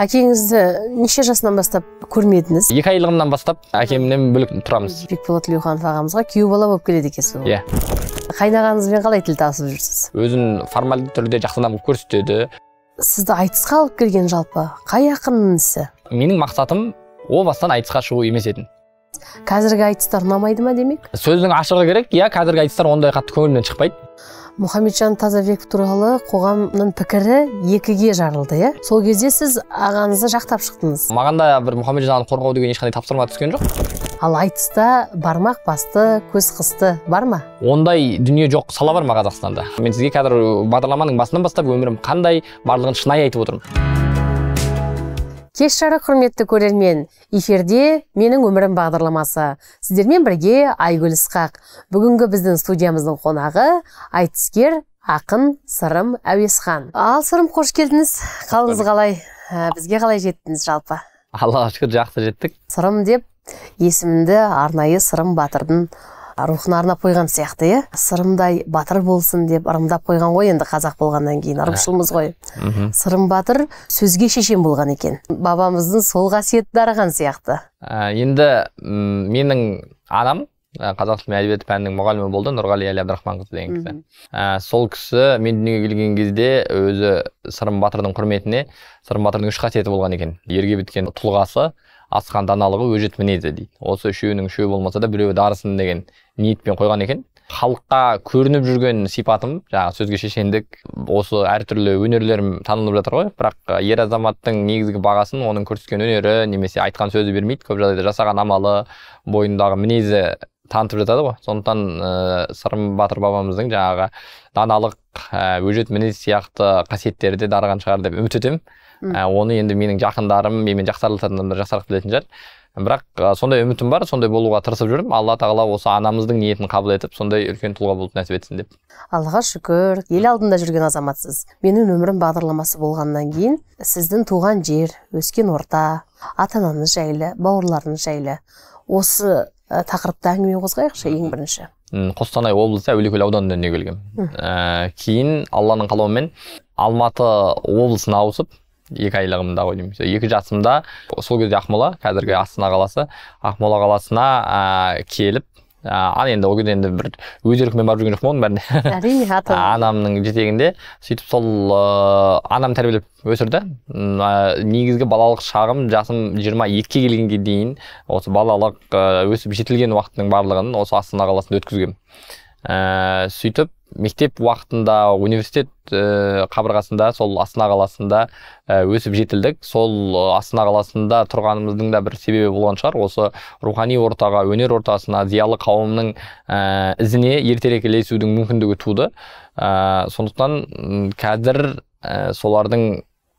әкеңізді неше жасынан бастап көрмедіңіз екі айлығымнан бастап әкемнен бөлек тұрамыз бекболат тілеуханов ағамызға күйеу бала болып келеді екенсіз иә yeah. қайнағаңызбен қалай тіл табысып жүрсіз өзін формальды түрде жақсы адам көрсетеді сізді айтысқа алып келген жалпы қай ақынның ісі менің мақсатым о бастан айтысқа шығу емес еді қазіргі айтыстар ұнамайды ма демек сөздің ашығы керек иә қазіргі айтыстар ондай қатты көңілімнен шықпайды мұхамеджан тазабеков туралы қоғамның пікірі екіге жарылды иә сол кезде сіз ағаңызды жақтап шықтыңыз маған да бір мұхамеджан қорғау деген ешқандай тапсырма түскен жоқ ал айтыста бармақ басты көз қысты бар ма ондай дүние жоқ сала бар ма қазақстанда мен сізге қазір бағдарламаның басынан бастап өмірім қандай барлығын шынайы айтып отырмын кеш жарық құрметті көрермен эфирде менің өмірім бағдарламасы сіздермен бірге айгүл ысқақ бүгінгі біздің студиямыздың қонағы айтыскер ақын сырым әуесхан ал сырым қош келдіңіз қалыңыз қалай ә, бізге қалай жеттіңіз жалпы аллаға шүкір жақсы жеттік сырым деп есімімді арнайы сырым батырдың рухына арнап қойған сияқты иә сырымдай батыр болсын деп ырымдап қойған ғой енді қазақ болғаннан кейін ырымшылмыз ғой сырым батыр сөзге шешен болған екен бабамыздың сол қасиеті дарыған сияқты ә, енді менің анам қазақ тілі әдебиеті пәнінің мұғалімі болды нұрғали әлі әбдірахманқызы деген кісі ә, сол кісі мен дүниеге келген кезде өзі сырым батырдың құрметіне сырым батырдың үш қасиеті болған екен ерге біткен тұлғасы асқан даналығы өжет мінезі дейді осы үшеуінің үшеуі болмаса да біреуі дарысын деген ниетпен қойған екен халыққа көрініп жүрген сипатым жаңағы сөзге шешендік осы әртүрлі өнерлерім танылып жатыр ғой бірақ ер азаматтың негізгі бағасын оның көрсеткен өнері немесе айтқан сөзі бермейді көп жағдайда жасаған амалы бойындағы мінезі танытып жатады ғой сондықтан ыыы сырым батыр бабамыздың жаңағы даналық өжет мінез сияқты қасиеттері де дарыған шығар деп үміт етемін ә, оны енді менің жақындарым менімен жақсы араласатын адамдар жақсырақ білетін шығар бірақ ә, сондай үмітім бар сондай болуға тырысып жүрмін алла тағала осы анамыздың ниетін қабыл етіп сондай үлкен тұлға болуды нәсіп етсін деп аллаға шүкір ел алдында жүрген азаматсыз менің өмірім бағдарламасы болғаннан кейін сіздің туған жер өскен орта ата анаңыз жайлы бауырларыңыз жайлы осы ә, тақырыпта әңгіме қозғайықшы ең бірінші қостанай облысы әулиекөл ауданында дүниеге келгенмін ә, кейін алланың қалауымен алматы облысына ауысып екі айлығымда ғой деймін екі жасымда сол кезде ақмола қазіргі астана қаласы ақмола қаласына ә, келіп ә, ал енді ол кезде енді бір өз еркіммен барып жүрген жоқпын оның бәріне әрине анамның жетегінде сөйтіп сол ыыы анам тәрбиелеп өсірді ә, негізгі балалық шағым жасым жиырма екіге келгенге дейін осы балалық өсіп жетілген уақыттың барлығын осы астана қаласында өткізгенмін ііі ә, сөйтіп мектеп уақытында университет э, қабырғасында сол астана қаласында э, өсіп жетілдік сол э, астана қаласында тұрғанымыздың да бір себебі болған шығар осы рухани ортаға өнер ортасына зиялы қауымның ізіне ертерек ілесудің мүмкіндігі туды сондықтан қазір солардың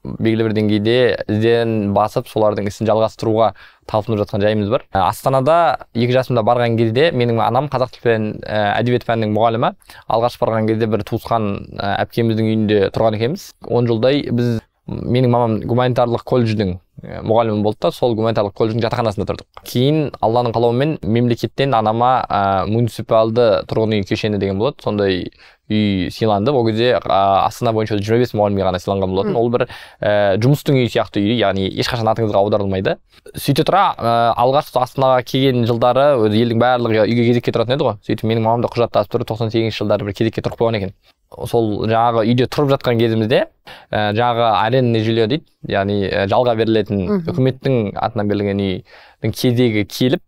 белгілі бір деңгейде ізден басып солардың ісін жалғастыруға талпынып жатқан жайымыз бар ә, астанада екі жасымда барған кезде менің анам қазақ тілі пән ә, әдебиет пәнінің мұғалімі алғаш барған кезде бір туысқан ә, әпкеміздің үйінде тұрған екенбіз он жылдай біз менің мамам гуманитарлық колледждің мұғалімі болды да сол гуманитарлық колледждің жатақханасында тұрдық кейін алланың қалауымен мемлекеттен анама ә, муниципалды тұрғын үй кешені деген болады сондай үй сыйланды ол кезде астана бойынша жиырма бес мұғалімге ғана сыйланған болатын ол бір ә, жұмыстың үйі сияқты үй яғни ешқашан атыңызға аударылмайды сөйте тұра ә, алғаш астанаға келген жылдары өзі елдің барлығы үйге кезекке тұратын еді ғой сөйтіп менің мамам да құжаттасып тұрып тоқсан сегізінші жылдары бір кезекке тұрып қойған екен сол жаңағы үйде тұрып жатқан кезімізде ә, жаңағы арендный жилье дейді яғни ә, жалға берілетін үкіметтің атынан берілген үйдің кезегі келіп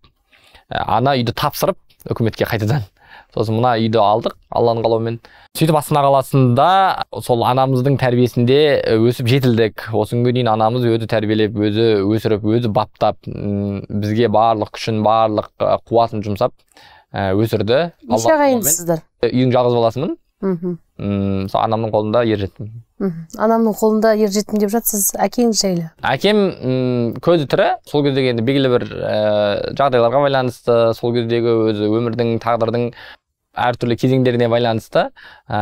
ә, ана үйді тапсырып үкіметке қайтадан сосын мына үйді алдық алланың қалауымен сөйтіп астана қаласында сол анамыздың тәрбиесінде өсіп жетілдік осы күнге дейін анамыз өзі тәрбиелеп өзі өсіріп өзі баптап бізге барлық күшін барлық қуатын жұмсап өсірді неше ағайындысыздар үйдің жалғыз баласымын мхм сол анамның қолында ер жеттім анамның қолында ер жеттім деп жатсыз әкеңіз жайлы әкем көзі тірі сол кездегі енді белгілі бір ә, жағдайларға байланысты сол кездегі өзі өмірдің тағдырдың әртүрлі кезеңдеріне байланысты ә,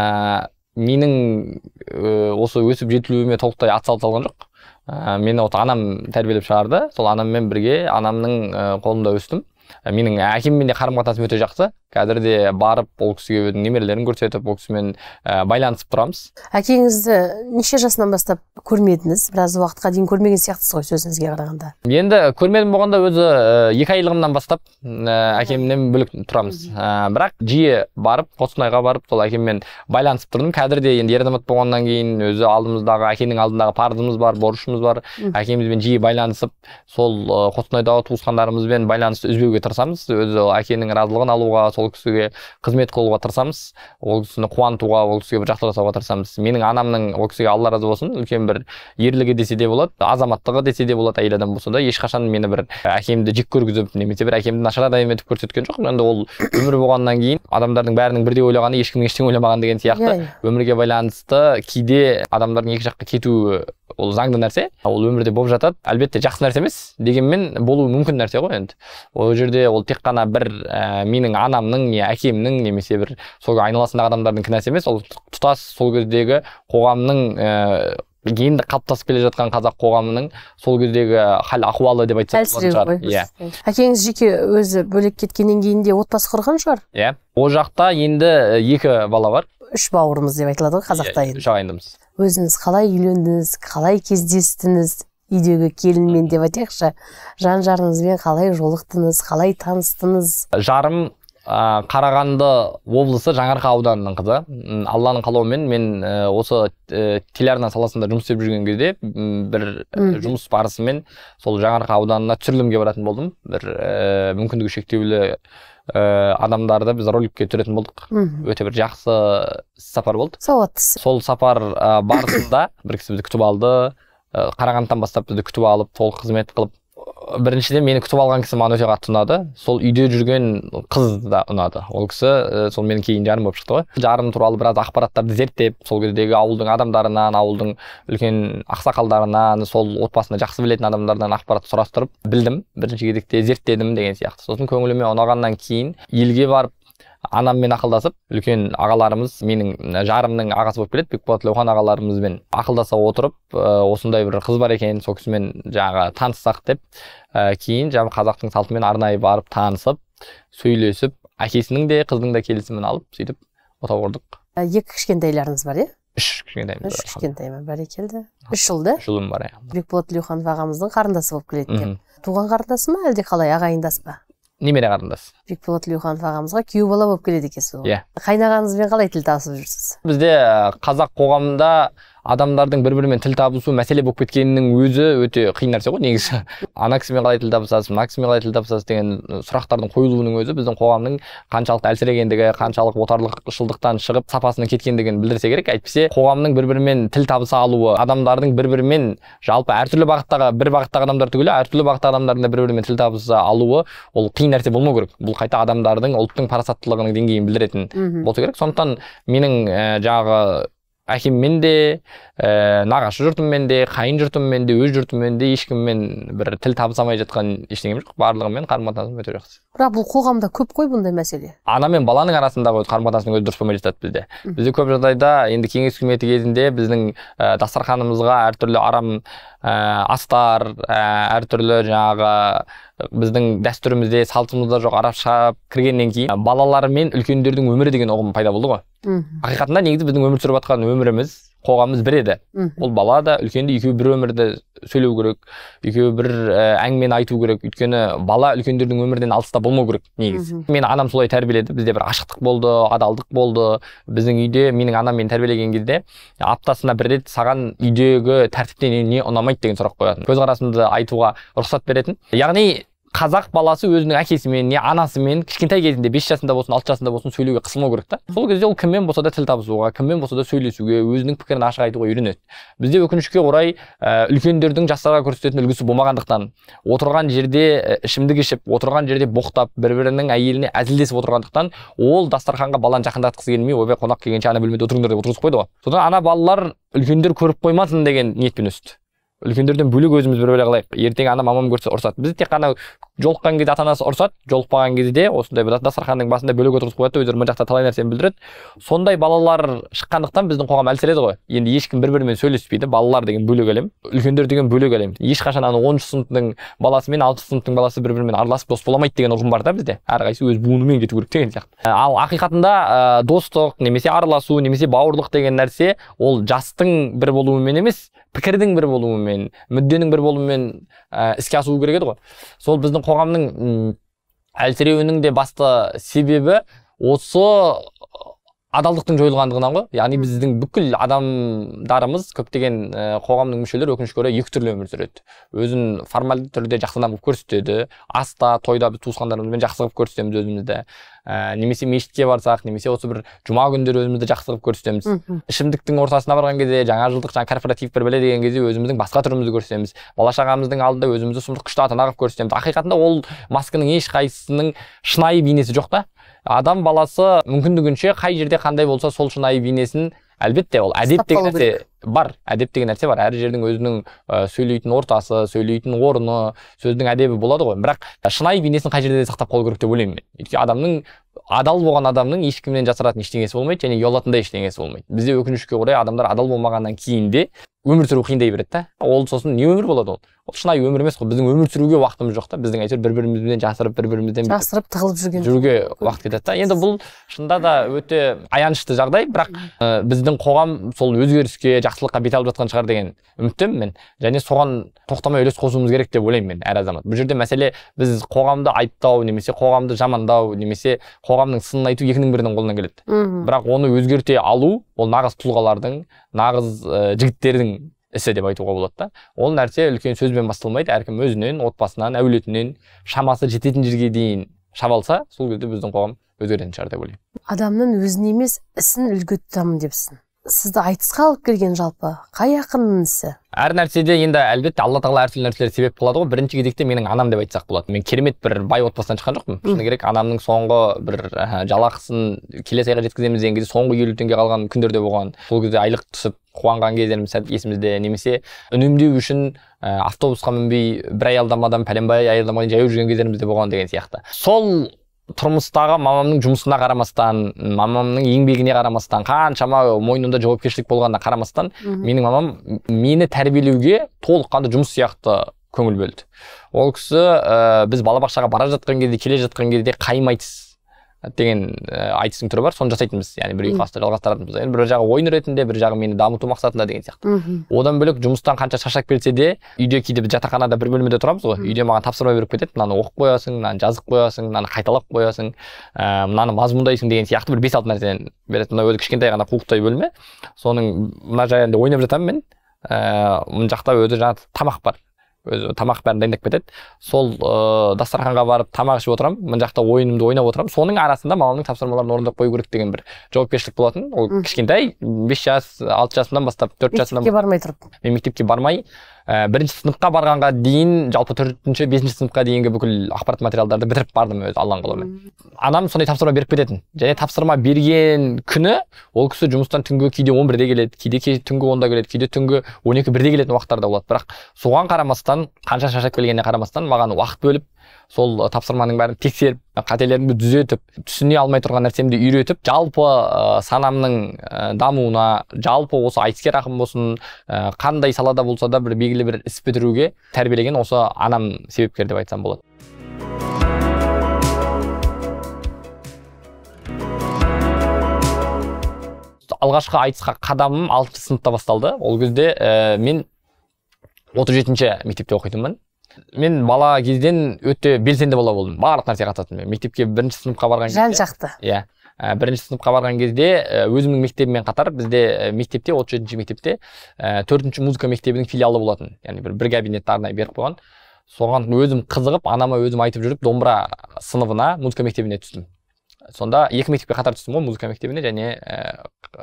менің ә, осы өсіп жетілуіме толықтай атсалыса жоқ ә, мені вот анам тәрбиелеп шығарды сол анаммен бірге анамның э, қолында өстім Ә, менің әкеммен де қарым қатынасым өте жақсы қазір де барып ол кісіге немерелерін көрсетіп ол кісімен ә, байланысып тұрамыз әкеңізді неше жасынан бастап көрмедіңіз біраз уақытқа дейін көрмеген сияқтысыз ғой сөзіңізге қарағанда енді көрмедім болғанда өзі ә, екі айлығымнан бастап ә, әкемнен бөлек тұрамыз ә, бірақ жиі барып қостанайға барып сол әкеммен байланысып тұрдым қазір де енді ер азамат болғаннан кейін өзі алдымыздағы әкенің алдындағы парызымыз бар борышымыз бар әкемізбен жиі байланысып сол қостанайдағы туысқандарымызбен байланысты үзбеуге тырысамыз өзі әкенің разылығын алуға сол кісіге қызмет қылуға тырысамыз ол кісіні қуантуға ол кісіге бір жақсылық жасауға тырысамыз менің анамның ол кісіге алла разы болсын үлкен бір ерлігі десе де болады азаматтығы десе де болады әйел адам болса да ешқашан мені бір әкемді жек көргізіп немесе бір әкемді нашар адам етіп көрсеткен жоқ енді ол өмір болғаннан кейін адамдардың бәрінің бірдей ойлағаны ешкімнің ештеңе ойламаған деген сияқты өмірге байланысты кейде адамдардың екі жаққа кетуі ол заңды нәрсе ол өмірде болып жатады әлбетте жақсы нәрсе емес дегенмен болуы мүмкін нәрсе ғой енді ол жерде ол тек қана бір ә, менің анамның не әкемнің немесе бір сол айналасындағы адамдардың кінәсі емес ол тұтас сол кездегі қоғамның ә, енді қалыптасып келе жатқан қазақ қоғамының сол кездегі хал ахуалы деп айтсақ болатын шығар иә әкеңіз жеке өзі бөлек кеткеннен кейін де отбасы құрған шығар иә yeah. ол жақта енді ә, екі бала бар үш бауырымыз деп айтылады ғой иә, қазақта енді үш ағайындымыз өзіңіз қалай үйлендіңіз қалай кездестіңіз үйдегі келінмен деп айтайықшы жан жарыңызбен қалай жолықтыңыз қалай таныстыңыз жарым қарағанды облысы жаңарқа ауданының қызы алланың қалауымен мен э, осы ә, телеарна саласында жұмыс істеп жүрген кезде бір э, жұмыс барысымен сол жаңарқа ауданына түсірілімге баратын болдым бір ә, мүмкіндігі шектеулі ә, адамдарды біз роликке түсіретін болдық өте бір жақсы сапар болды сауатты сол сапар ә, барысында бір кісі бізді күтіп алды Э, қарағандыдан бастап бізді күтіп алып толық қызмет қылып э, біріншіден мені күтіп алған кісі маған өте қатты ұнады сол үйде жүрген қыз да ұнады ол кісі э, сол менің кейін жарым болып шықты ғой жарым туралы біраз ақпараттарды зерттеп сол кездегі ауылдың адамдарынан ауылдың үлкен ақсақалдарынан сол отбасында жақсы білетін адамдардан ақпарат сұрастырып білдім бірінші кезекте зерттедім деген сияқты сосын көңіліме ұнағаннан кейін елге барып анаммен ақылдасып үлкен ағаларымыз менің жарымның ағасы болып келеді бекболат тілеухан ағаларымызбен ақылдаса отырып ә, осындай бір қыз бар екен сол кісімен жаңағы таныссақ деп ә, кейін жаңағы қазақтың салтымен арнайы барып танысып сөйлесіп әкесінің де қыздың да келісімін алып сөйтіп отау құрдық ә, екі кішкентайларыңыз бар иә үш кішкентайымыз үш кішкентайым бәрекелді үш ұл да үш ұлым бар иә бекболат тілеуханов ағамыздың қарындасы болып келеді деп туған қарындасы ма әлде қалай ағайындас па немере қарындас бекболат тілеуханов ағамызға күйеу бала болып келеді екенсіз ғой иә қайнағаңызбен қалай тіл табысып жүрсіз бізде қазақ қоғамында адамдардың бір бірімен тіл табысу мәселе болып кеткенінің өзі өте қиын нәрсе ғой негізі ана кісімен қалай тіл табысасыз мына кісімен қалай тіл табысасыз деген сұрақтардың қойылуының өзі біздің қоғамның қаншалықты әлсірегендігі қаншалық отарлықшылдықтан шығып сапасының кеткендігін білдірсе керек әйтпесе қоғамның бір бірімен тіл табыса алуы адамдардың бір бірімен жалпы әртүрлі бағыттағы бір бағыттағы адамдар түгілі әртүрлі бағыттағы адамдардың да бір бірімен тіл табыса алуы ол қиын нәрсе болмау керек бұл қайта адамдардың ұлттың парасаттылығының деңгейін білдіретін болса керек сондықтан менің ә, жаңағы әкеммен де ә, нағашы жұртыммен де қайын жұртыммен де өз жұртыммен де ешкіммен бір тіл табыса жатқан ештеңем жоқ барлығымен қарым қатынасым өте жақсы бірақ бұл қоғамда көп қой бұндай мәселе ана мен баланың арасындағы қарым қатынастың өзі дұрыс болмай жатады бізде бізде көп жағдайда енді кеңес үкіметі кезінде біздің ә, дастарханымызға әртүрлі арам ә, астар ә, әртүрлі жаңағы біздің дәстүрімізде салтымызда жоқ арабша кіргеннен кейін балалар мен үлкендердің өмірі деген ұғым пайда болды ғой мхм ақиқатында негізі біздің өмір сүріп жатқан өміріміз қоғамымыз бір еді ол бала да үлкен де екеуі бір өмірді сөйлеу керек екеуі бір әңгімені айту керек өйткені бала үлкендердің өмірінен алыста болмау керек негізі мен анам солай тәрбиеледі бізде бір ашықтық болды адалдық болды біздің үйде менің анам мені тәрбиелеген кезде аптасына бір рет саған үйдегі тәртіптен не ұнамайды деген сұрақ қоятын көзқарасымды айтуға рұқсат беретін яғни қазақ баласы өзінің әкесімен не анасымен кішкентай кезінде бес жасында болсын алты жасында болсын сөйлеуге қысылмау керек та сол кезде ол кіммен болса да тіл табысуға кіммен болса да сөйлесуге өзінің пікірін ашық айтуға үйренеді бізде өкінішке орай ә, үлкендердің жастарға көрсететін үлгісі болмағандықтан отырған жерде ә, ішімдік ішіп отырған жерде боқтап бір бірінің әйеліне әзілдесіп отырғандықтан ол дастарханға баланы жақындатқысы келмей ойбай қонақ келгенше ана бөлмеде отырыңдар деп отырғызып қойды ғой содан ана балалар үлкендер көріп қоймасын деген ниетпен өсті үлкендерден бөлек өзіміз бір бәле қылайық ертең ана мамам көрсе ұрсады бізді тек қана жолыққан кезде ата анасы ұрсады жолықпаған кезде де осындай дастарханның басында бөлек отырғызып қояды да өздері мына жақта талай нәрсені білдіреді сондай балалар шыққандықтан біздің қоғам әлсіреді ғой енді ешкім бір бірімен сөйлеспейді балалар деген бөлек әлем үлкендер деген бөлек әлем ешқашан ана оныншы сыныптың баласы мен алтыншы сыныптың баласы бір бірімен араласып дос бола алмайды деген ұғым бар да бізде әрқайсысы өз буынымен кету керек деген сияқты ә, ал ақиқатында ә, достық немесе араласу немесе бауырлық деген нәрсе ол жастың бір болуымен емес пікірдің бір болуымен мүдденің бір болуымен ә, іске асуы керек еді ғой сол біздің қоғамның әлсіреуінің де басты себебі осы адалдықтың жойылғандығынан ғой яғни біздің бүкіл адамдарымыз көптеген қоғамның мүшелері өкінішке орай екі түрлі өмір сүреді өзін формальды түрде жақсы адам қылып көрсетеді аста тойда біз туысқандарымызбен жақсы қылып көрсетеміз өзімізді ә, немесе мешітке барсақ немесе осы бір жұма күндері өзімізді жақсы қылып көрсетеміз ішімдіктің ортасына барған кезде жаңа жылдық жаңа корпоратив бір бәле деген кезде өзіміздің басқа түрімізді көрсетеміз бала шағамыздың алдында өзімізді сұмдық күшті ата ана қылып көрсетеміз ақиқатында ол масканың ешқайсысының шынайы бейнесі жоқ та адам баласы мүмкіндігінше қай жерде қандай болса сол шынайы бейнесін әлбетте ол әдеп деген нәрсе бар әдеп деген нәрсе бар әр жердің өзінің ә, сөйлейтін ортасы сөйлейтін орны сөздің әдебі болады ғой бірақ шынайы бейнесін қай жерде де сақтап қалу керек деп ойлаймын мен өйткені адамның адал болған адамның ешкімнен жасыратын ештеңесі болмайды және ұялатын да ештеңесі болмайды бізде өкінішке орай адамдар адал болмағаннан кейін де өмір сүру қиындай береді да ол сосын не өмір болады ол ол шынайы өмір емес қой біздің өмір сүруге уақытымыз жоқ та біздің әйтеуір бір бірімізбен жасырып бір бірімізден жасырып тығылып жүрген жүруге уақыт кетеді да енді бұл шынында да өте аянышты жағдай бірақ ә, біздің қоғам сол өзгеріске жақсылыққа бет алып жатқан шығар деген үміттемін мен және соған тоқтамай үлес қосуымыз керек деп ойлаймын мен әр азамат бұл жерде мәселе біз қоғамды айыптау немесе қоғамды жамандау немесе қоғамның сынын айту екінің бірінің қолынан келеді бірақ оны өзгерте алу ол нағыз тұлғалардың нағыз жігіттердің ісі деп айтуға болады да ол нәрсе үлкен сөзбен басталмайды әркім өзінен отбасынан әулетінен шамасы жететін жерге дейін шабалса сол кезде біздің қоғам өзгеретін шығар деп ойлаймын адамның өзін емес ісін үлгі тұтамын депсің сізді айтысқа алып келген жалпы қай ақынның ісі әр нәрседе енді әлбетте алла тағала әртүрлі нәрселер себеп болады ғой бірінші кезекте менің анам деп айтсақ болады мен керемет бір бай отбасынан шыққан жоқпын шыны керек анамның соңғы бір ә, жалақысын келесі айға жеткіземіз деген кезде соңғы елу теңге қалған күндерде болған сол кезде айлық түсіп қуанған кездеріміз есімізде немесе үнемдеу үшін ә, автобусқа мінбей бір аялдамадан пәленбай аялдамадан жаяу жүрген кездеріміз де болған деген сияқты сол тұрмыстағы мамамның жұмысына қарамастан мамамның еңбегіне қарамастан қаншама мойнында жауапкершілік болғанына қарамастан менің мамам мені тәрбиелеуге толыққанды жұмыс сияқты көңіл бөлді ол кісі ә, біз балабақшаға бара жатқан кезде келе жатқан кезде айтыс деген ә, э, айтыстың түрі бар соны жасайтынбыз яғни бір класста жалғастыратынбыз енді бір жағы ойын ретінде бір жағы мені дамыту мақсатында деген сияқты одан бөлек жұмыстан қанша шаршап келсе де үйде кейде біз жатақханада бір бөлмеде тұрамыз ғой үйде маған тапсырма беріп кетеді мынаны оқып қоясың мынаны жазып қоясың мынаны қайталап қоясың ә, мынаны мазмұндайсың деген сияқты бір бес алты нәрсені береді мына өзі кішкентай ғана қуықтай бөлме соның мына жайында ойнап жатамын мен ыыы э, мына жақта өзі жаңағы тамақ бар өзі тамақ бәрін дайындап кетеді сол ыыы дастарханға барып тамақ ішіп отырамын мына жақта ойынымды ойнап отырамын соның арасында мамамның тапсырмаларын орындап қою керек деген бір жауапкершілік болатын ол кішкентай бес жас алты жасымнан бастап төрт жасымнан мектепке бармай тұрып мен мектепке бармай ә, бірінші сыныпқа барғанға дейін жалпы төртінші бесінші сыныпқа дейінгі бүкіл ақпарат материалдарды бітіріп бардым өзі алланың қалауымен анам сондай тапсырма беріп кететін және тапсырма берген күні ол кісі жұмыстан түнгі кейде он бірде келеді кейде түнгі онда келеді кейде түнгі он екі бірде келетін уақыттар да болады бірақ соған қарамастан қанша шаршап келгеніне қарамастан маған уақыт бөліп сол тапсырманың бәрін тексеріп қателерімді түзетіп түсіне алмай тұрған нәрсемді үйретіп жалпы ә, санамның ә, дамуына жалпы осы айтыскер ақын болсын қандай салада болса да бір белгілі бір іс бітіруге тәрбиелеген осы анам себепкер деп айтсам болады алғашқы айтысқа қадамым алтыншы сыныпта басталды ол кезде мен отыз жетінші мектепте оқитынмын мен бала кезден өте белсенді бала болдым барлық нәрсеге қатысатынмын мен мектепке бірінші сыныпқа барған жан жақты иә ә, бірінші сыныпқа барған кезде ә, өзімнің мектебіммен қатар бізде ә, мектепте отыз жетінші мектепте ә, төртінші музыка мектебінің филиалы болатын яғни бір бір кабинетті арнайы беріп қойған соған өзім қызығып анама өзім айтып жүріп домбыра сыныбына музыка мектебіне түстім сонда екі мектепке қатар түстім ғой музыка мектебіне және ііі э,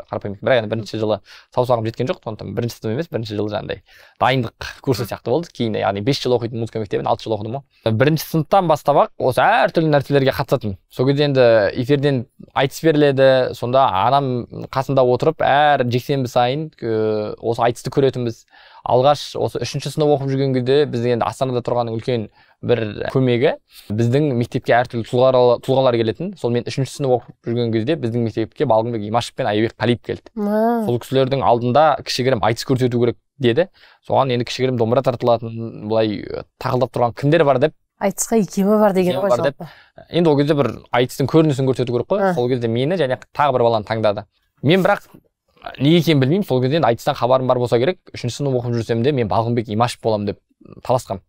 қарапайым мектеп бірақ енді бірінші жылы саусағым жеткен жоқ сондықтан бірінші сынып емес бірінші жылы жаңағыдай дайындық курсы сияқты болды кейін яғни бес жыл оқитын музыка мектебін алты жыл оқыдым ғой бірінші сыныптан бастап ақ осы әртүрлі нәрселерге қатысатынмын сол кезде енді эфирден айтыс беріледі сонда анам қасында отырып әр жексенбі сайын осы айтысты көретінбіз алғаш осы үшінші сынып оқып жүрген кезде біздің енді астанада тұрғанның үлкен бір көмегі біздің мектепке әртүрлі тұлғалар, келетін сол мен үшінші сынып оқып жүрген кезде біздің мектепке балғынбек имашев пен айбек қалиев келді сол кісілердің алдында кішігірім айтыс көрсету керек деді соған енді кішігірім домбыра тартылатын былай тақылдап тұрған кімдер бар деп айтысқа икемі бар деген ғой бар деп енді ол кезде бір айтыстың көрінісін көрсету керек қой сол кезде мені және тағы бір баланы таңдады мен бірақ неге екенін білмеймін сол кезде енді айтыстан хабарым бар болса керек үшінші сынып оқып жүрсем де мен балғынбек имашев боламын деп таласқанмын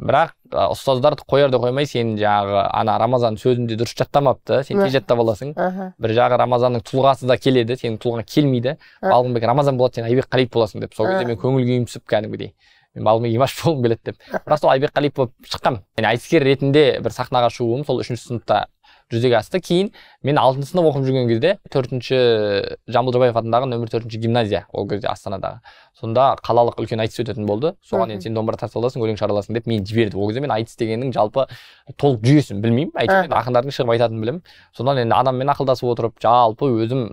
бірақ ә, ұстаздар қояр да қоймай сен жаңағы ана рамазан сөзінде дұрыс жаттамапты сен тез жаттап аласың бір жағы рамазанның тұлғасы да келеді сенің тұлғаң келмейді балғынбек рамазан болады сен айбек қалип боласың деп сол кезде мен көңіл күйім түсіп кәдімгідей мен балғынбек имашев болғым келеді деп бірақ сол айбек қалип болып шыққанмын айтыскер ретінде бір сахнаға шығуым сол үшінші сыныпта жүзеге асты кейін мен алтыншы сынып оқып жүрген кезде төртінші жамбыл жабаев атындағы нөмір төртінші гимназия ол кезде астанадағы сонда қалалық үлкен айтыс өтетін болды соған енді сен домбыра тартып аласың өлең шығара деп мені жіберді ол кезде мен айтыс дегеннің жалпы толық жүйесін білмеймін айтыс ақындардың шығып айтатынын білемін содан енді адаммен ақылдасып отырып жалпы өзім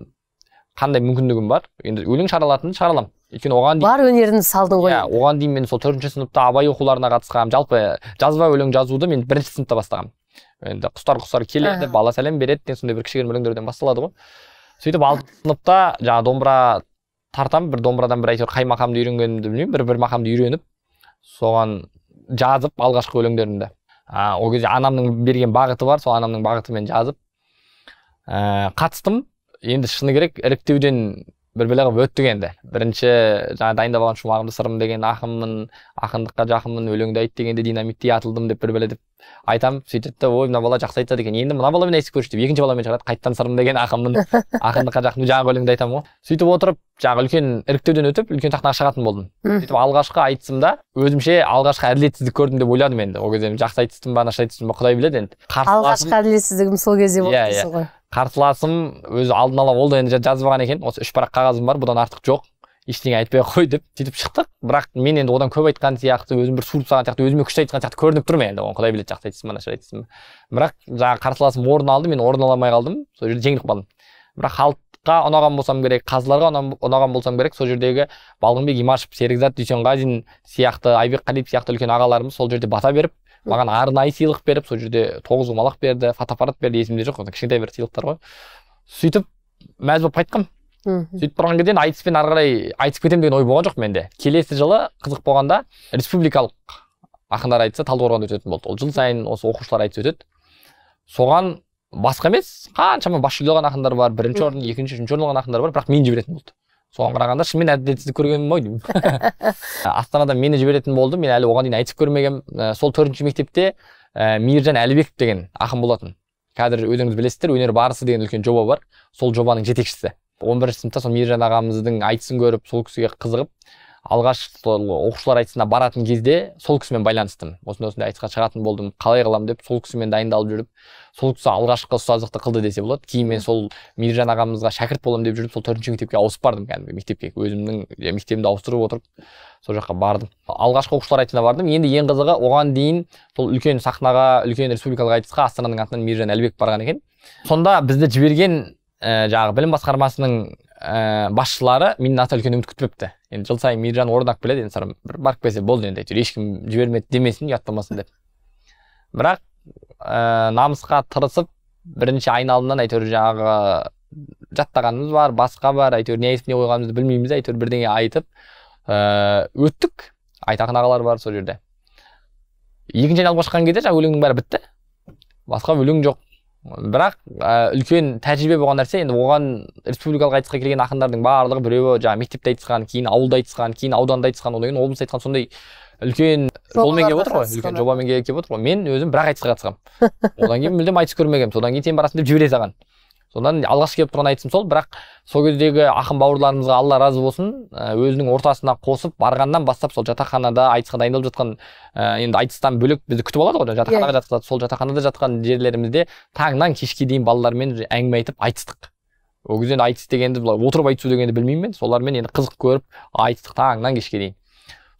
қандай мүмкіндігім бар енді өлең шығара алатынымды шығара аламын өйткені оған дейін бар өнеріңді салдың ғой иә оған дейін мен сол төртінші сыныпта абай оқуларына қатысқанмын жалпы жазба өлең жазуды мен бірінші сыныпта бастағанмын енді құстар құстар келеді бала сәлем береді деген сондай бір кішігірім өлеңдерден басталады ғой сөйтіп алтыншы сыныпта жаңағы домбыра тартамын бір домбырадан бір әйтеуір қай мақамды үйренгенімді білмеймін бір бір мақамды үйреніп соған жазып алғашқы өлеңдерімді а, ол кезде анамның берген бағыты бар сол анамның бағытымен жазып ә, қатыстым енді шыны керек іріктеуден бір білігіп өттік енді бірінші жаңа дайындап алған шумағымды сырым деген ақынмын ақындыққа жақынмын өлеңді айт дегенде динамиттей атылдым деп бір бәле деп айтамын сөйтеді да ой мына бала жақсы айтады екен енді мына баламен айтысып көрші деп екінші баламен шығарады қайтадан сырым деген ақынмын ақындыққа жақынмын жаңағы өлеңді айтамын ғой сөйтіп отырып жаңағы үлкен іріктеуден өтіп үлкен сахнаға шығатын болдым сөйтіп алғашқы айтысымда өзімше алғашқы әділетсіздік көрдім деп ойладым енді ол кезде жақсы айтыстым ба нашар айтыстым ба құдай біледі енді алғашқы әділетсіздігім сол кезде болды иә, дейсің иә. ғой қарсыласым өзі алдын ала ол да енді жазып алған екен осы үш парақ қағазым бар бұдан артық жоқ ештеңе айтпай ақ қой деп сөйтіп шықтық бірақ мен енді одан көп айтқан сияқты өзім бір суырып салған сияқты өзіме күшті айтқан сияқты көрініп тұр ма енді оны құдай біледі жақсы айтасың ба нашар айтасың ба бірақ жаңағы қарсыласым орын алды мен орын ала алмай қалдым сол жерде жеңіліп қалдым бірақ халыққа ұнаған болсам керек қазыларға ұнаған болсам керек сол жердегі балғынбек имашев серікзат дүйсенғазин сияқты айбек қалиев сияқты үлкен ағаларымыз сол жерде бата беріп маған арнайы сыйлық беріп сол жерде тоғыз тоғызқұмалақ берді фотоаппарат берді есімде жоқ кішкентай бір сыйлықтар ғой сөйтіп мәз болып қайтқанмын сөйтіп барған кезде айтыспен ары қарай айтысып кетемін деген ой болған жоқ менде келесі жылы қызық болғанда республикалық ақындар айтысы талдықорғанда өтетін болды ол жыл сайын осы оқушылар айтысы өтеді соған басқа емес қаншама бас жүлде алған ақындар бар бірінші орын екінші үшінші орын алған ақындар бар бірақ мен жіберетін болды соған қарағанда шынымен әділетсіздік көргенмін ғой деймін астанада мені жіберетін болды мен әлі оған дейін айтып көрмегенмін ә, сол төртінші мектепте ә, мейіржан әлібеков деген ақын болатын қазір өздеріңіз білесіздер өнер барысы деген үлкен жоба бар сол жобаның жетекшісі он бірінші сыныпта сол мейіржан ағамыздың айтысын көріп сол кісіге қызығып алғаш сол оқушылар айтысына баратын кезде сол кісімен байланыстым осындай осындай айтысқа шығатын болдым қалай қыламын деп сол кісімен дайындалып жүріп сол кісі алғашқы ұстаздықты қылды десе болады кейін мен сол мейіржан ағамызға шәкірт боламын деп жүріп сол төртінші мектепке ауысып бардым кәдімгі мектепке өзімнің иә, мектебімді ауыстырып отырып сол жаққа бардым алғашқы оқушылар айтысына бардым енді ең қызығы оған дейін сол үлкен сахнаға үлкен республикалық айтысқа астананың атынан мейіржан әлібек барған екен сонда бізді жіберген ә, жаңағы білім басқармасының ә, басшылары менен аса үлкен үміт күтпепті енді жыл сайын мейіржан орнап келеді енді саған бір барып келсе болды енді әйтеуір ешкім жібермеді демесін ұяттамасын деп бірақ ә, намысқа тырысып бірінші айналымнан әйтеуір жаңағы жаттағанымыз бар басқа бар әйтеуір не айтып не қойғанымызды білмейміз әйтеуір бірдеңе айтып ә, өттік айтақын ағалар бар сол жерде екінші айналымға шыққан кезде жаңағы өлеңнің бәрі бітті басқа өлең жоқ бірақ ә, үлкен тәжірибе болған нәрсе енді оған республикалық айтысқа келген ақындардың барлығы біреуі жаңағы мектепте айтысқан кейін ауылда айтысқан кейін ауданда айтысқан одан кейін облыста айтқан сондай үлкен жолмен келіп отыр ғой үлкен жобамен келіп отыр ғой мен өзім бір айтысқа қатысқанмын одан кейін мүлдем айтыс көрмегенмін содан кейін сен барасың деп жібере салған содан алғаш келіп тұрған айтысым сол бірақ сол кездегі ақын бауырларымызға алла разы болсын э, өзінің ортасына қосып барғаннан бастап сол жатақханада айтысқа дайындалып жатқан ә, енді айтыстан бөлек бізді күтіп алады ғой жатақханаға yeah. Иә. жатқызады сол жатақханада жатқан жерлерімізде таңнан кешке дейін балалармен әңгіме айтып айтыстық ол кезде енді айтыс дегенді былай отырып айтысу дегенді білмеймін мен солармен енді қызық көріп айтыстық таңнан кешке дейін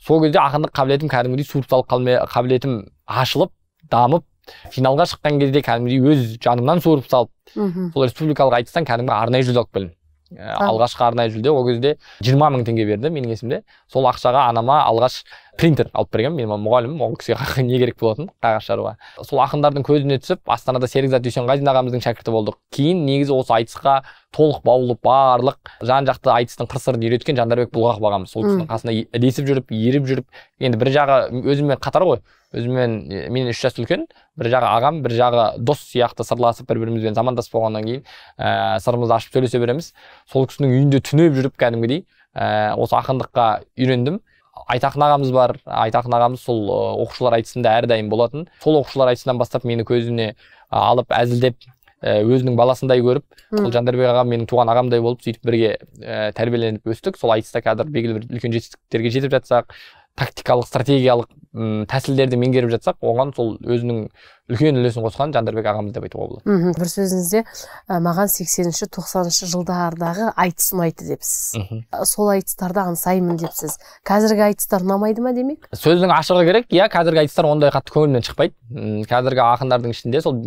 сол кезде ақындық қабілетім кәдімгідей суырыпталып қабілетім ашылып дамып финалға шыққан кезде кәдімгідей өз жанымнан суырып салып сол республикалық айтыстан кәдімгі арнайы жүлде алып келдім ә, алғашқы арнайы жүлде ол кезде жиырма мың теңге берді менің есімде сол ақшаға анама алғаш принтер алып берген менің мұғалімім ол кісіге не керек болатын қағаз шығаруға сол ақындардың көзіне түсіп астанада серікзат дүйсенғазин ағамыздың шәкірті болдық кейін негізі осы айтысқа толық баулып барлық жан жақты айтыстың қыр сырын үйреткен жандарбек бұлғақов ағамыз сол кісінің қасында ілесіп жүріп еріп жүріп енді бір жағы өзіммен қатар ғой Өзіммен менен үш жас үлкен бір жағы ағам бір жағы дос сияқты сырласып бір бірімізбен замандас болғаннан кейін ә, сырымызды ашып сөйлесе береміз сол кісінің үйінде түнеп жүріп кәдімгідей ә, осы ақындыққа үйрендім айтақын ағамыз бар айтақын ағамыз сол оқушылар айтысында әрдайым болатын сол оқушылар айтысынан бастап мені көзіне алып әзілдеп ә, өзінің баласындай көріп сол жандарбек ағам менің туған ағамдай болып сөйтіп бірге ә, тәрбиеленіп өстік сол айтыста қазір белгілі бір үлкен жетістіктерге жетіп жатсақ тактикалық стратегиялық м тәсілдерді меңгеріп жатсақ оған сол өзінің үлкен үлесін қосқан жандарбек ағамыз деп айтуға болады мхм бір сөзіңізде ә, маған сексенінші тоқсаныншы жылдардағы айтыс ұнайды депсіз сол айтыстарды аңсаймын депсіз қазіргі айтыстар ұнамайды ма демек сөздің ашығы керек иә қазіргі айтыстар ондай қатты көңілімнен шықпайды қазіргі ақындардың ішінде сол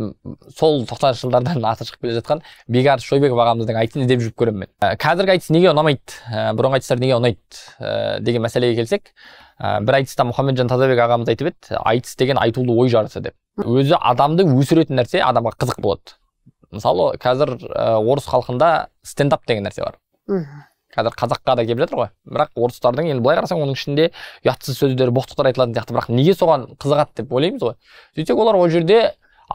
сол тоқсаныншы жылдардан аты шығып келе жатқан бекарыс шойбеков ағамыздың айтысын іздеп жүріп көремін мен қазіргі айтыс неге ұнамайды бұрынғы айтыстар неге ұнайды деген мәселеге келсек бір айтыста мұхаммеджан тазабек ағамыз айтып еді айтыс деген айтулы ой жарысы деп өзі адамды өсіретін нәрсе адамға қызық болады мысалы қазір орыс халқында стендап деген нәрсе бар қазір қазаққа да келіп жатыр ғой бірақ орыстардың енді былай қарасаң оның ішінде ұятсыз сөздер боқтықтар айтылатын сияқты бірақ неге соған қызығады деп ойлаймыз ғой сөйтсек олар ол жерде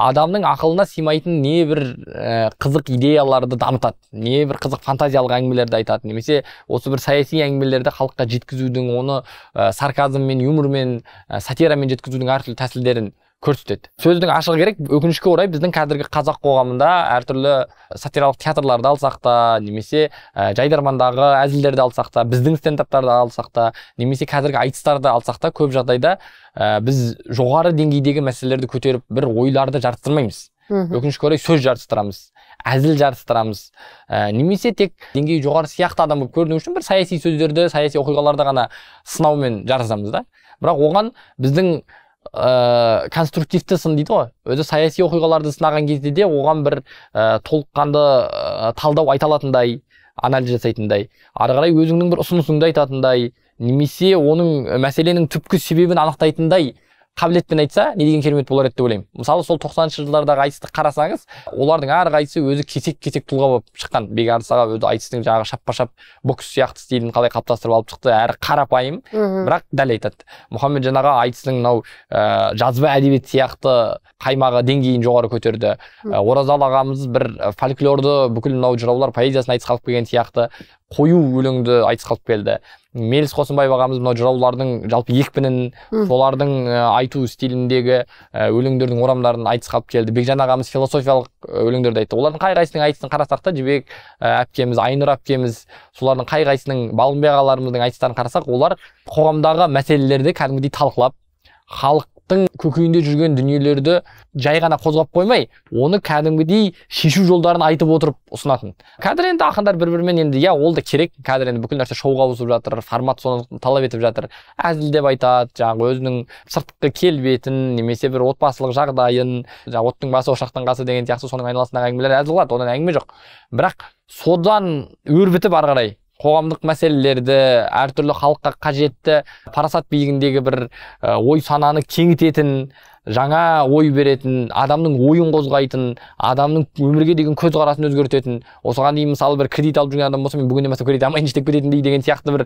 адамның ақылына сыймайтын небір ә, қызық идеяларды дамытады небір қызық фантазиялық әңгімелерді айтады немесе осы бір саяси әңгімелерді халыққа жеткізудің оны ә, сарказммен юмормен ә, сатирамен жеткізудің әртүрлі тәсілдерін көрсетеді сөздің ашығы керек өкінішке орай біздің қазіргі қазақ қоғамында әртүрлі сатиралық театрларды алсақ та немесе ә, жайдармандағы әзілдерді алсақ та біздің стендаптарды алсақ та немесе қазіргі айтыстарды алсақ та көп жағдайда ә, біз жоғары деңгейдегі мәселелерді көтеріп бір ойларды жарыстырмаймыз өкінішке орай сөз жарыстырамыз әзіл жарыстырамыз ә, немесе тек деңгейі жоғары сияқты адам болып көріну үшін бір саяси сөздерді саяси оқиғаларды ғана сынаумен жарысамыз да бірақ оған біздің ә, э, конструктивті сын дейді ғой өзі саяси оқиғаларды сынаған кезде де оған бір ә, толыққанды ә, талдау айта алатындай анализ жасайтындай ары қарай өзіңнің бір ұсынысыңды айтатындай немесе оның мәселенің түпкі себебін анықтайтындай қабілетпен айтса не деген керемет болар еді деп ойлаймын мысалы сол тоқсаныншы жылдардағы айтысты қарасаңыз олардың әрқайсысы өзі кесек кесек тұлға болып шыққан бек арыс аға өзі айтыстың жаңағы шаппа шап бокс сияқты стилін қалай қалыптастырып алып шықты әрі қарапайым бірақ дәл айтады мұхаммеджан аға айтыстың мынау ә, жазба әдебиет сияқты қаймағы деңгейін жоғары көтерді ә, оразалы ағамыз бір фольклорды бүкіл мынау жыраулар поэзиясын айтысқа алып келген сияқты қою өлеңді айтысқа алып келді меліс қосынбаев ағамыз мынау жыраулардың жалпы екпінін солардың айту стиліндегі өлеңдердің орамдарын айтысқа алып келді бекжан ағамыз философиялық өлеңдерді айтты олардың қай қайсының айтысын қарасақ та жібек әпкеміз айнұр әпкеміз солардың қай қайсының балымбек ағаларымыздың айтыстарын қарасақ олар қоғамдағы мәселелерді кәдімгідей талқылап халық адамзаттың көкейінде жүрген дүниелерді жай ғана қозғап қоймай оны кәдімгідей шешу жолдарын айтып отырып ұсынатын қазір енді ақындар бір бірімен енді иә ол да керек қазір енді бүкіл нәрсе шоуға ауысып жатыр формат соны талап етіп жатыр әзілдеп айтады жаңағы өзінің сыртқы келбетін немесе бір отбасылық жағдайын жаңағы оттың басы ошақтың қасы деген сияқты соның айналасындағы әңгімелер әзіл қылады одан әңгіме жоқ бірақ содан өрбітіп ары қарай қоғамдық мәселелерді әртүрлі халыққа қажетті парасат биігіндегі бір ой сананы кеңітетін жаңа ой беретін адамның ойын қозғайтын адамның өмірге деген көзқарасын өзгертетін осыған дейін мысалы бір кредит алып жүрген адам болса мен бүгіннен бастап кредит алмайыншы деп кететіндей деген сияқты бір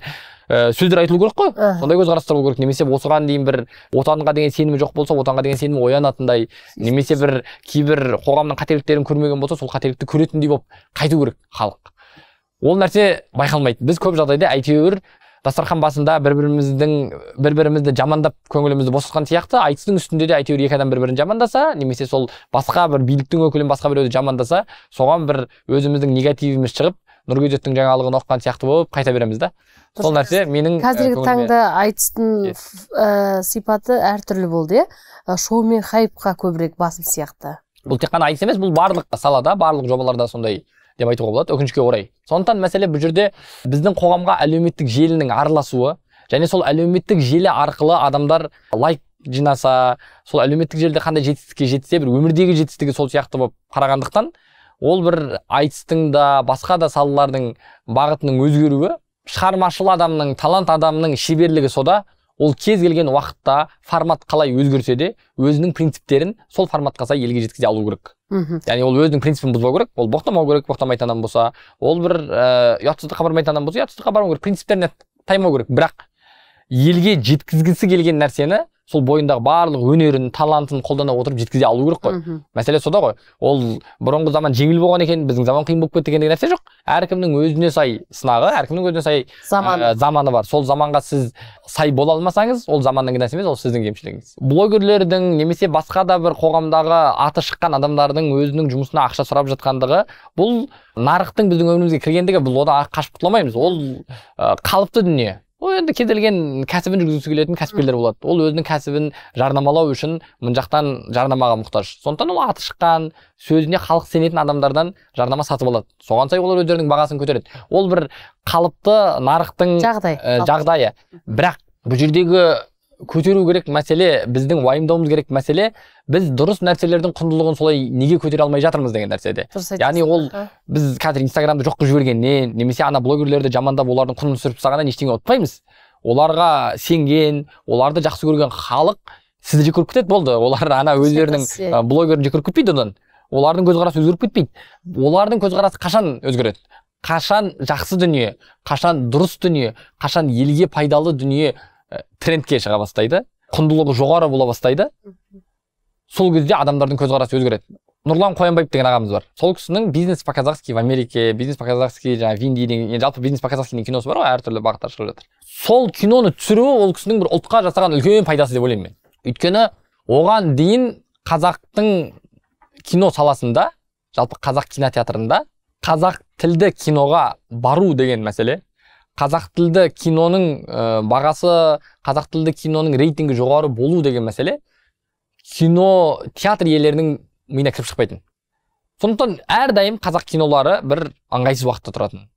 ә, сөздер айтылу керек қой сондай көзқарастар болу керек немесе осыған дейін бір отанға деген сенімі жоқ болса отанға деген сенімі оянатындай немесе бір кейбір қоғамның қателіктерін көрмеген болса сол қателікті көретіндей болып қайту керек халық ол нәрсе байқалмайды біз көп жағдайда әйтеуір дастархан басында бір біріміздің бір бірімізді жамандап көңілімізді босатқан сияқты айтыстың үстінде де әйтеуір екі адам бір бірін жамандаса немесе сол басқа бір биліктің өкілін басқа біреуді жамандаса соған бір өзіміздің негативіміз шығып нұргезеттің жаңалығын оқыған сияқты болып қайта береміз да сол нәрсе менің қазіргі таңда айтыстың ә, сипаты әртүрлі болды иә шоу мен хайпқа көбірек басым сияқты бұл тек қана айтыс емес бұл барлық салада барлық жобаларда сондай деп айтуға болады өкінішке орай сондықтан мәселе бұл жерде біздің қоғамға әлеуметтік желінің араласуы және сол әлеуметтік желі арқылы адамдар лайк жинаса сол әлеуметтік желіде қандай жетістікке жетсе бір өмірдегі жетістігі сол сияқты болып қарағандықтан ол бір айтыстың да басқа да салалардың бағытының өзгеруі шығармашыл адамның талант адамның шеберлігі сода ол кез келген уақытта формат қалай өзгерсе де өзінің принциптерін сол форматқа сай елге жеткізе алу керек мхм яғни ол өзінің принципін бұзбау керек ол боқтамау керек боқтамайтын адам болса ол бір ііі э, ұятсыздыққа бармайтын адам болса ұятсыздыққа бармау керек принциптеріне таймау керек бірақ елге жеткізгісі келген нәрсені сол бойындағы барлық өнерін талантын қолдана отырып жеткізе алу керек қой мәселе сода ғой ол бұрынғы заман жеңіл болған екен біздің заман қиын болып кетті деген нәрсе жоқ әркімнің өзіне сай сынағы әркімнің өзіне сай заманы. Ә, заманы бар сол заманға сіз сай бола алмасаңыз ол заманның кінәсі емес ол сіздің кемшілігіңіз блогерлердің немесе басқа да бір қоғамдағы аты шыққан адамдардың өзінің жұмысына ақша сұрап жатқандығы бұл нарықтың біздің өмірімізге кіргендігі бұл одан қашып құтыла алмаймыз ол ә, қалыпты дүние ол енді кез келген кәсібін жүргізгісі келетін кәсіпкерлер болады ол өзінің кәсібін жарнамалау үшін мына жақтан жарнамаға мұқтаж сондықтан ол аты шыққан сөзіне халық сенетін адамдардан жарнама сатып алады соған сай олар өздерінің бағасын көтереді ол бір қалыпты нарықтың жағдай, ә, жағдайы бірақ бұл жердегі көтеру керек мәселе біздің уайымдауымыз керек мәселе біз дұрыс нәрселердің құндылығын солай неге көтере алмай жатырмыз деген нәрседе яғни ол біз қазір инстаграмды жоқ қылып жібергеннен немесе ана блогерлерді жамандап олардың құнын түсіріп тастағаннан ештеңе ұтпаймыз оларға сенген оларды жақсы көрген халық сізді көріп кетеді болды олар ана өздерінің блогерін көріп кетпейді одан олардың көзқарасы өзгеріп кетпейді олардың көзқарасы қашан өзгереді қашан жақсы дүние қашан дұрыс дүние қашан елге пайдалы дүние Э, трендке шыға бастайды құндылығы жоғары бола бастайды сол кезде адамдардың көзқарасы өзгереді нұрлан қоянбаев деген ағамыз бар сол кісінің бизнес по казахски в америке бизнес по казахски жаңағы в деген жалпы бизнес по казахскидің киносы бар ғой әртүрлі бағыттар шығып жатыр сол киноны түсіруі ол кісінің бір ұлтқа жасаған үлкен пайдасы деп ойлаймын мен өйткені оған дейін қазақтың кино саласында жалпы қазақ кинотеатрында қазақ тілді киноға бару деген мәселе қазақ тілді киноның ә, бағасы қазақ тілді киноның рейтингі жоғары болу деген мәселе кино театр иелерінің миына кіріп шықпайтын сондықтан әрдайым қазақ кинолары бір ыңғайсыз уақытта тұратын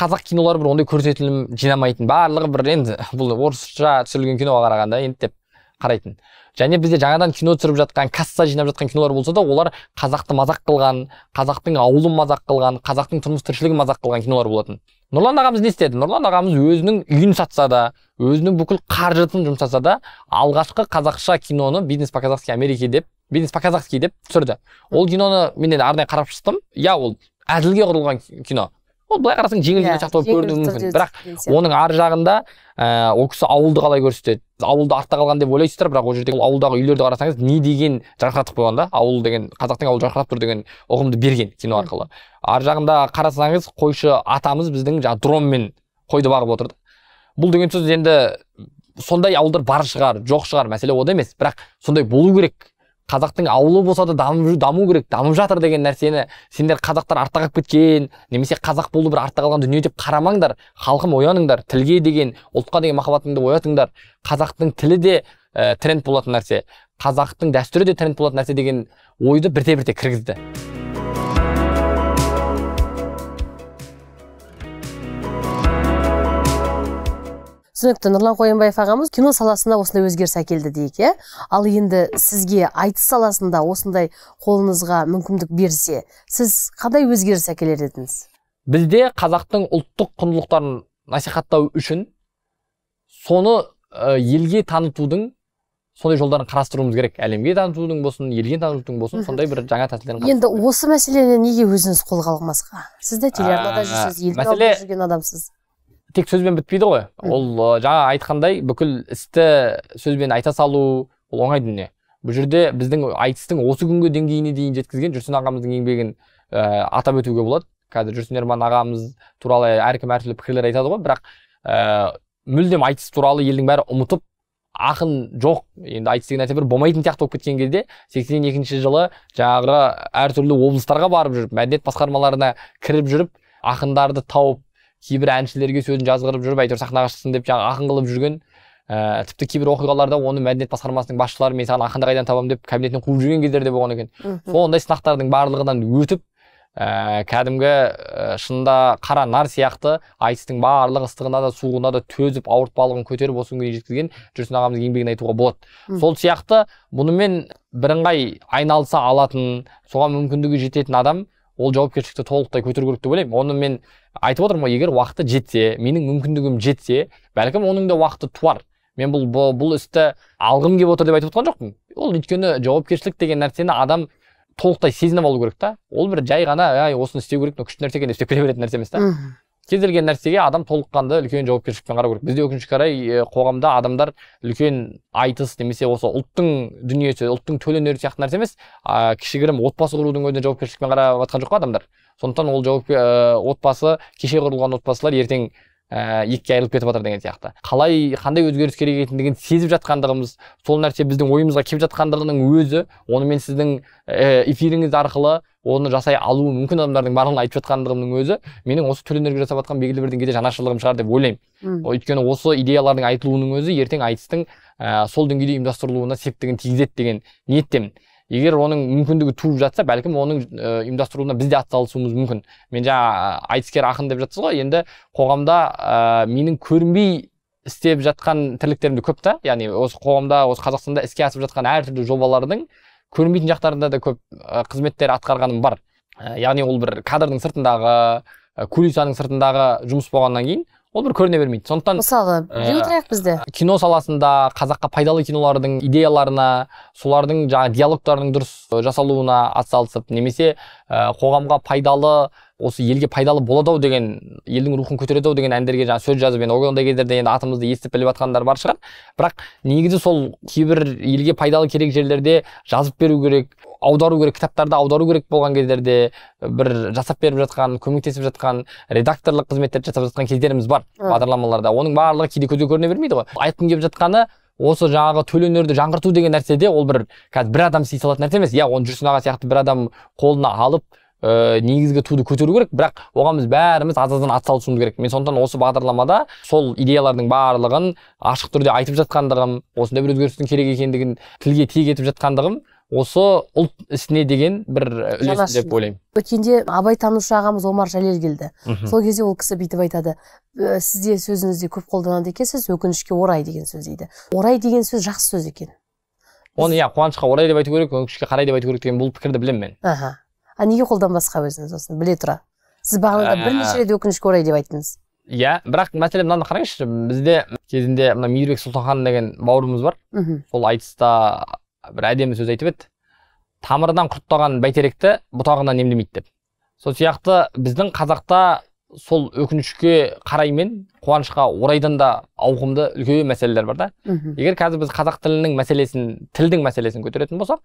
қазақ кинолары бір ондай көрсетілім жинамайтын барлығы бір енді бұл орысша түсірілген киноға қарағанда енді деп қарайтын және бізде жаңадан кино түсіріп жатқан касса жинап жатқан кинолар болса да олар қазақты мазақ қылған қазақтың ауылын мазақ қылған қазақтың тұрмыс тіршілігін мазақ қылған кинолар болатын нұрлан ағамыз не істеді нұрлан ағамыз өзінің үйін сатса да өзінің бүкіл қаржысын жұмсаса да алғашқы қазақша киноны бизнес по казахски америке деп бизнес по казахски деп түсірді ол киноны мен енді арнайы қарап шықтым иә ол әзілге құрылған кино ол былай қарасаң жеңіл иә, мүмкін бірақ оның ар жағында ыыы э, ол кісі ауылды қалай көрсетеді ауылды артта қалған деп ойлайсыздар бірақ ол жерде ауылдағы үйлерді қарасаңыз не деген жарқыратып қойған да ауыл деген қазақтың ауылы жарқырап тұр деген ұғымды берген кино арқылы ар жағында қарасаңыз қойшы атамыз біздің жаңағы дронмен қойды бағып отыр бұл деген сөз енді сондай ауылдар бар шығар жоқ шығар мәселе ода емес бірақ сондай болу керек қазақтың ауылы болса да дамып даму керек дамып жатыр деген нәрсені сендер қазақтар артта қалып кеткен немесе қазақ болу бір артта қалған дүние деп қарамаңдар халқым ояныңдар тілге деген ұлтқа деген махаббатыңды оятыңдар қазақтың тілі де ә, тренд болатын нәрсе қазақтың дәстүрі де тренд болатын нәрсе деген ойды бірте бірте кіргізді түсінікті нұрлан қоянбаев ағамыз кино саласында осындай өзгеріс әкелді дейік иә ал енді сізге айтыс саласында осындай қолыңызға мүмкіндік берсе сіз қандай өзгеріс әкелер едіңіз бізде қазақтың ұлттық құндылықтарын насихаттау үшін соны ә, елге танытудың сондай жолдарын қарастыруымыз керек әлемге танытудың болсын елге танытудың болсын сондай бір жаңа тәсілдерін енді осы мәселені неге өзіңіз қолға алмасқа сіз де телеарнада ә, жүрсіз елдің жүрген адамсыз тек сөзбен бітпейді ғой ол жаңа айтқандай бүкіл істі сөзбен айта салу ол оңай дүние бұл жерде біздің айтыстың осы күнгі деңгейіне дейін жеткізген жүрсін ағамыздың еңбегін ә, атап өтуге болады қазір жүрсін ерман ағамыз туралы әркім әртүрлі пікірлер айтады ғой бірақ ә, мүлдем айтыс туралы елдің бәрі ұмытып ақын жоқ енді айтыс деген нәрсе бір болмайтын сияқты болып кеткен кезде сексен екінші жылы жаңағы әртүрлі облыстарға барып жүріп мәдениет басқармаларына кіріп жүріп ақындарды тауып кейбір әншілерге сөзін жазғырып жүріп әйтеуір сахнаға шықсын деп жаңағы ақын қылып жүрген ә, тіпті кейбір оқиғаларда оны мәдениет басқармасының басшылары мен саған ақынды қайдан табамын деп кабинетінен қуып жүрген кездер де болған екен сол ондай сынақтардың барлығынан өтіп ә, кәдімгі ә, шынында қара нар сияқты айтыстың барлық ыстығына да суығына да төзіп ауыртпалығын көтеріп осы күнге жеткізген жүрсін ағамыздың еңбегін айтуға болады сол сияқты бұнымен бірыңғай айналыса алатын соған мүмкіндігі жететін адам ол жауапкершілікті толықтай көтеру керек деп ойлаймын оны мен айтып отырмын ғой егер уақыты жетсе менің мүмкіндігім жетсе бәлкім оның да уақыты туар мен бұл бұл, бұл істі алғым келіп отыр деп айтып отырған жоқпын ол өйткені жауапкершілік деген нәрсені адам толықтай сезініп алу керек та ол бір жай ғана әй осыны істеу керек мынау күшті нәрсе екен деп істеп келе беретін нәрсе емес та кез келген нәрсеге адам толыққанды үлкен жауапкершілікпен қарау керек бізде өкінішке қарай қоғамда адамдар үлкен айтыс немесе осы ұлттың дүниесі ұлттың төл өнері сияқты нәрсе емес ә, кішігірім отбасы құрудың өзіне жауапкершілікпен қарап жатқан жоқ қой адамдар сондықтан ол жауап ә, отбасы кеше құрылған отбасылар ертең ә, екіге айырылып кетіп жатыр деген сияқты қалай қандай өзгеріс керек екендігін сезіп жатқандығымыз сол нәрсе біздің ойымызға келіп жатқандығының өзі онымен сіздің э, эфиріңіз арқылы оны жасай алуы мүмкін адамдардың барлығын айтып жатқандығымның өзі менің осы түрлі энергия жасап жатқан белгілі бір деңгейде жанашырлығым шығар деп ойлаймын өйткені осы идеялардың айтылуының өзі ертең айтыстың ә, сол деңгейде ұйымдастырылуына септігін тигізеді деген ниеттемін егер оның мүмкіндігі туып жатса бәлкім оның ұйымдастыруына біз де атсалысуымыз мүмкін мен жаңа айтыскер ақын деп жатсыз ғой енді қоғамда ә, менің көрінбей істеп жатқан тірліктерім де көп та яғни осы қоғамда осы қазақстанда іске асып жатқан әртүрлі жобалардың көрінбейтін жақтарында да көп қызметтер атқарғаным бар яғни ол бір кадрдың сыртындағы кулисаның сыртындағы жұмыс болғаннан кейін ол бір көріне бермейді сондықтан мысалы э, біле бізде кино саласында қазаққа пайдалы кинолардың идеяларына солардың жаңағы диалогтарының дұрыс э, жасалуына атсалысып немесе э, қоғамға пайдалы осы елге пайдалы болады ау деген елдің рухын көтереді ау деген әндерге жаңағы сөз жазып енді ондай кездерде енді атымызды естіп біліп жатқандар бар шығар бірақ негізі сол кейбір елге пайдалы керек жерлерде жазып беру керек аудару керек кітаптарды аудару керек болған кездерде бір жасап беріп жатқан көмектесіп жатқан редакторлық қызметтерді жасап жатқан кездеріміз бар бағдарламаларда оның барлығы кейде көзге көріне бермейді ғой айтқым келіп жатқаны осы жаңағы төл жаңғырту деген нәрседе ол бір қазір бір адам істей салатын нәрсе емес иә оны жүрсін аға сияқты бір адам қолына алып ә, негізгі туды көтеру керек бірақ оған біз бәріміз аз аздан атсалысуымыз керек мен сондықтан осы бағдарламада сол идеялардың барлығын ашық түрде айтып жатқандығым осындай бір өзгерістің керек екендігін тілге тиек етіп жатқандығым осы ұлт ісіне деген бір үлес деп ойлаймын өткенде абайтанушы ағамыз омар жәлел келді сол кезде ол кісі бүйтіп айтады сізде сөзіңізде көп қолданады екенсіз өкінішке орай деген сөз дейді орай деген сөз жақсы сөз екен оны иә қуанышқа орай деп айту керек өкінішке қарай деп айту керек деген бұл пікірді білемін мен аха а неге қолданбасқа өзіңіз осыны біле тұра сіз бағанада ә, бірнеше рет өкінішке орай деп айттыңыз иә бірақ мәселе мынаны қараңызшы бізде кезінде мына мейірбек сұлтанхан деген бауырымыз бар сол айтыста бір әдемі сөз айтып еді тамырынан құрттаған бәйтеректі бұтағынан емдемейді деп сол сияқты біздің қазақта сол өкінішке қарай мен қуанышқа орайдан да ауқымды үлкен мәселелер бар да егер қазір біз қазақ тілінің мәселесін тілдің мәселесін көтеретін болсақ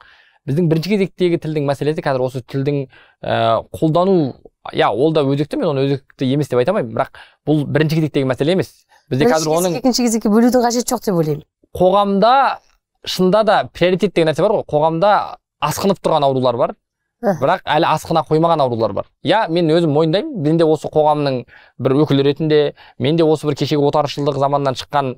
біздің бірінші кезектегі тілдің мәселесі қазір осы тілдің ә, қолдану иә ол да өзекті мен оны өзекті емес деп айта алмаймын бірақ бұл бірінші кезектегі мәселе емес бізде қазір оның екінші кезекке бөлудің қажеті жоқ деп ойлаймын қоғамда шында да приоритет деген нәрсе бар ғой қоғамда асқынып тұрған аурулар бар бірақ әлі асқына қоймаған аурулар бар иә мен өзім мойындаймын мен де осы қоғамның бір өкілі ретінде мен де осы бір кешегі отаршылдық заманнан шыққан ә,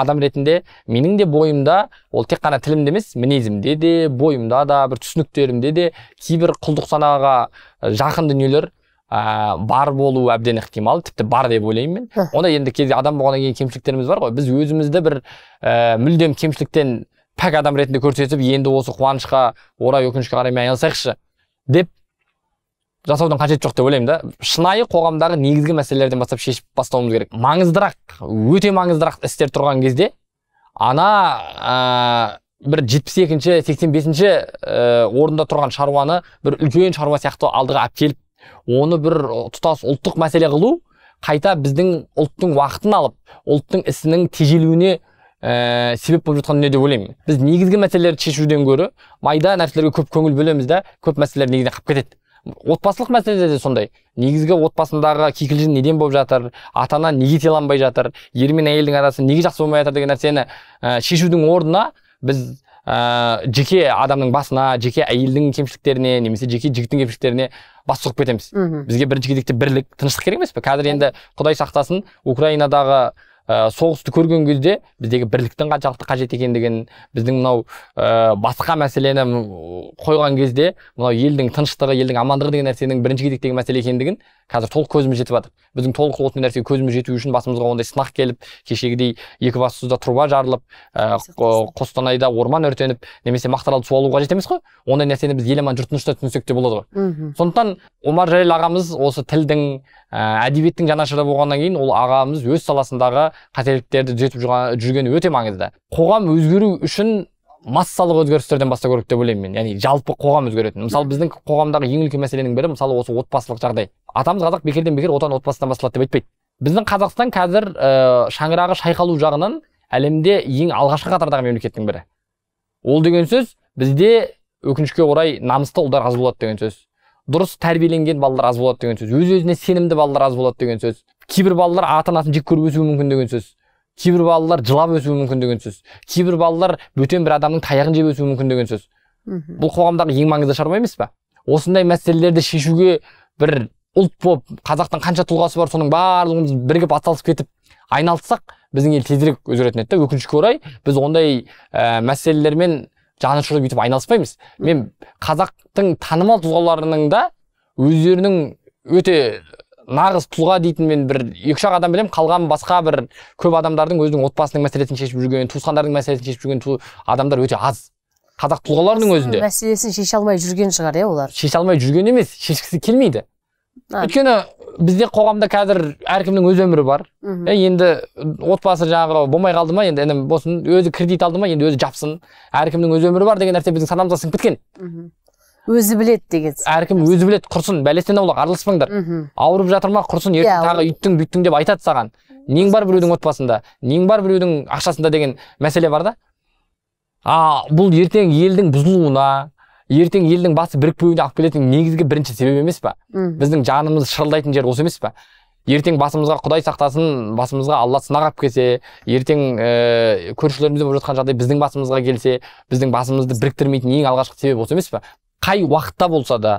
адам ретінде менің де бойымда ол тек қана тілімде емес мінезімде де бойымда да бір түсініктерімде де кейбір құлдық санаға жақын дүниелер ә, бар болуы әбден ықтимал тіпті бар деп ойлаймын мен онда енді кезде адам болғаннан кейін кемшіліктеріміз бар ғой біз өзімізді бір ә, мүлдем кемшіліктен пәк адам ретінде көрсетіп енді осы қуанышқа орай өкінішке қарай мен айналысайықшы деп жасаудың қажеті жоқ деп ойлаймын да шынайы қоғамдағы негізгі мәселелерден бастап шешіп бастауымыз керек маңыздырақ өте маңыздырақ істер тұрған кезде ана ә, бір жетпіс екінші сексен бесінші ә, орында тұрған шаруаны бір үлкен шаруа сияқты алдыға келіп оны бір тұтас ұлттық мәселе қылу қайта біздің ұлттың уақытын алып ұлттың ісінің тежелуіне ә, себеп болып жатқан дүние деп ойлаймын біз негізгі мәселелерді шешуден гөрі майда нәрселерге көп көңіл бөлеміз да көп мәселелер негізінен қалып кетеді отбасылық мәселеде де сондай негізгі отбасындағы кикілжің неден болып жатыр ата ана неге сыйланбай жатыр ер мен әйелдің арасы неге жақсы болмай жатыр деген нәрсені ә, шешудің орнына біз ә, жеке адамның басына жеке әйелдің кемшіліктеріне немесе жеке жігіттің кемшіліктеріне бас сұғып кетеміз бізге бірінші кезекте бірлік тыныштық керек емес пе қазір енді құдай сақтасын украинадағы ә, соғысты көрген кезде біздегі бірліктің қаншалықты қажет екендігін біздің мынау ә, басқа мәселені қойған кезде мынау елдің тыныштығы елдің амандығы деген нәрсенің бірінші кезектегі мәселе екендігін қазір толық көзіміз жетіп жатыр біздің толық осындай нәрсеге көзіміз жету үшін басымызға ондай сынақ келіп кешегідей екібастұзда труба жарылып ә, қостанайда орман өртеніп немесе мақтаралды су алу қажет емес қой ондай нәрсені біз ел аман жұрт түсінсек те болады ғой сондықтан омар жәлел ағамыз осы тілдің ә, әдебиеттің жанашыры болғаннан кейін ол ағамыз өз саласындағы қателіктерді түзетіп жүрген өте маңызды қоғам өзгеру үшін массалық өзгерістерден бастау керек деп ойлаймын мен яғни жалпы қоғам өзгеретін мысалы біздің қоғамдағы ең үлкен мәселенің бірі мысалы осы отбасылық жағдай атамыз қазақ бекерден бекер отан отбасынан басталады деп айтпайды біздің қазақстан қазір ә, шаңырағы шайқалу жағынан әлемде ең алғашқы қатардағы мемлекеттің бірі ол деген сөз бізде өкінішке орай намысты ұлдар аз болады деген сөз дұрыс тәрбиеленген балалар аз болады деген сөз өз өзіне сенімді балалар аз болады деген сөз кейбір балалар ата анасын жек көріп өсуі мүмкін деген сөз кейбір балалар жылап өсуі мүмкін деген сөз кейбір балалар бөтен бір адамның таяғын жеп өсуі мүмкін деген сөз бұл қоғамдағы ең маңызды шаруа емес па осындай мәселелерді шешуге бір ұлт болып қазақтың қанша тұлғасы бар соның барлығымыз бірігіп атсалысып кетіп айналыссақ біздің ел тезірек өзгеретін еді да өкінішке орай біз ондай ә, мәселелермен жаны шұқып бүйтіп айналыспаймыз мен қазақтың танымал тұлғаларының да өздерінің өте нағыз тұлға дейтін мен бір екі үш адам білемін қалған басқа бір көп адамдардың өзінің отбасының мәселесін шешіп жүрген туысқандардың мәселесін шешіп жүрген адамдар өте аз қазақ тұлғаларының өзінде мәселесін шеше алмай жүрген шығар иә олар шеше алмай жүрген емес шешкісі келмейді өйткені бізде қоғамда қазір әркімнің өз өмірі бар е, енді отбасы жаңағы болмай қалды ма енді інім болсын өзі кредит алды ма енді өзі жапсын әркімнің өз өмірі бар деген нәрсе біздің санамызға сіңіп кеткен өзі біледі деген әркім өзі біледі құрсын бәлестен аулақ араласпаңдар ауырып жатыр ма құрсын ертең иә, тағы үйттің бүйттің деп айтады саған нең бар біреудің отбасында нең бар біреудің ақшасында деген мәселе бар да а бұл ертең елдің бұзылуына ертең елдің басы бірікпеуіне алып келетін негізгі бірінші себеп емес па біздің жанымыз шырылдайтын жер осы емес па ертең басымызға құдай сақтасын басымызға алла сынақ алып келсе ертең ііі э, ә, көршілерімізде болып жатқан жағдай біздің басымызға келсе біздің басымызды біріктірмейтін ең алғашқы себеп осы емес па қай уақытта болса да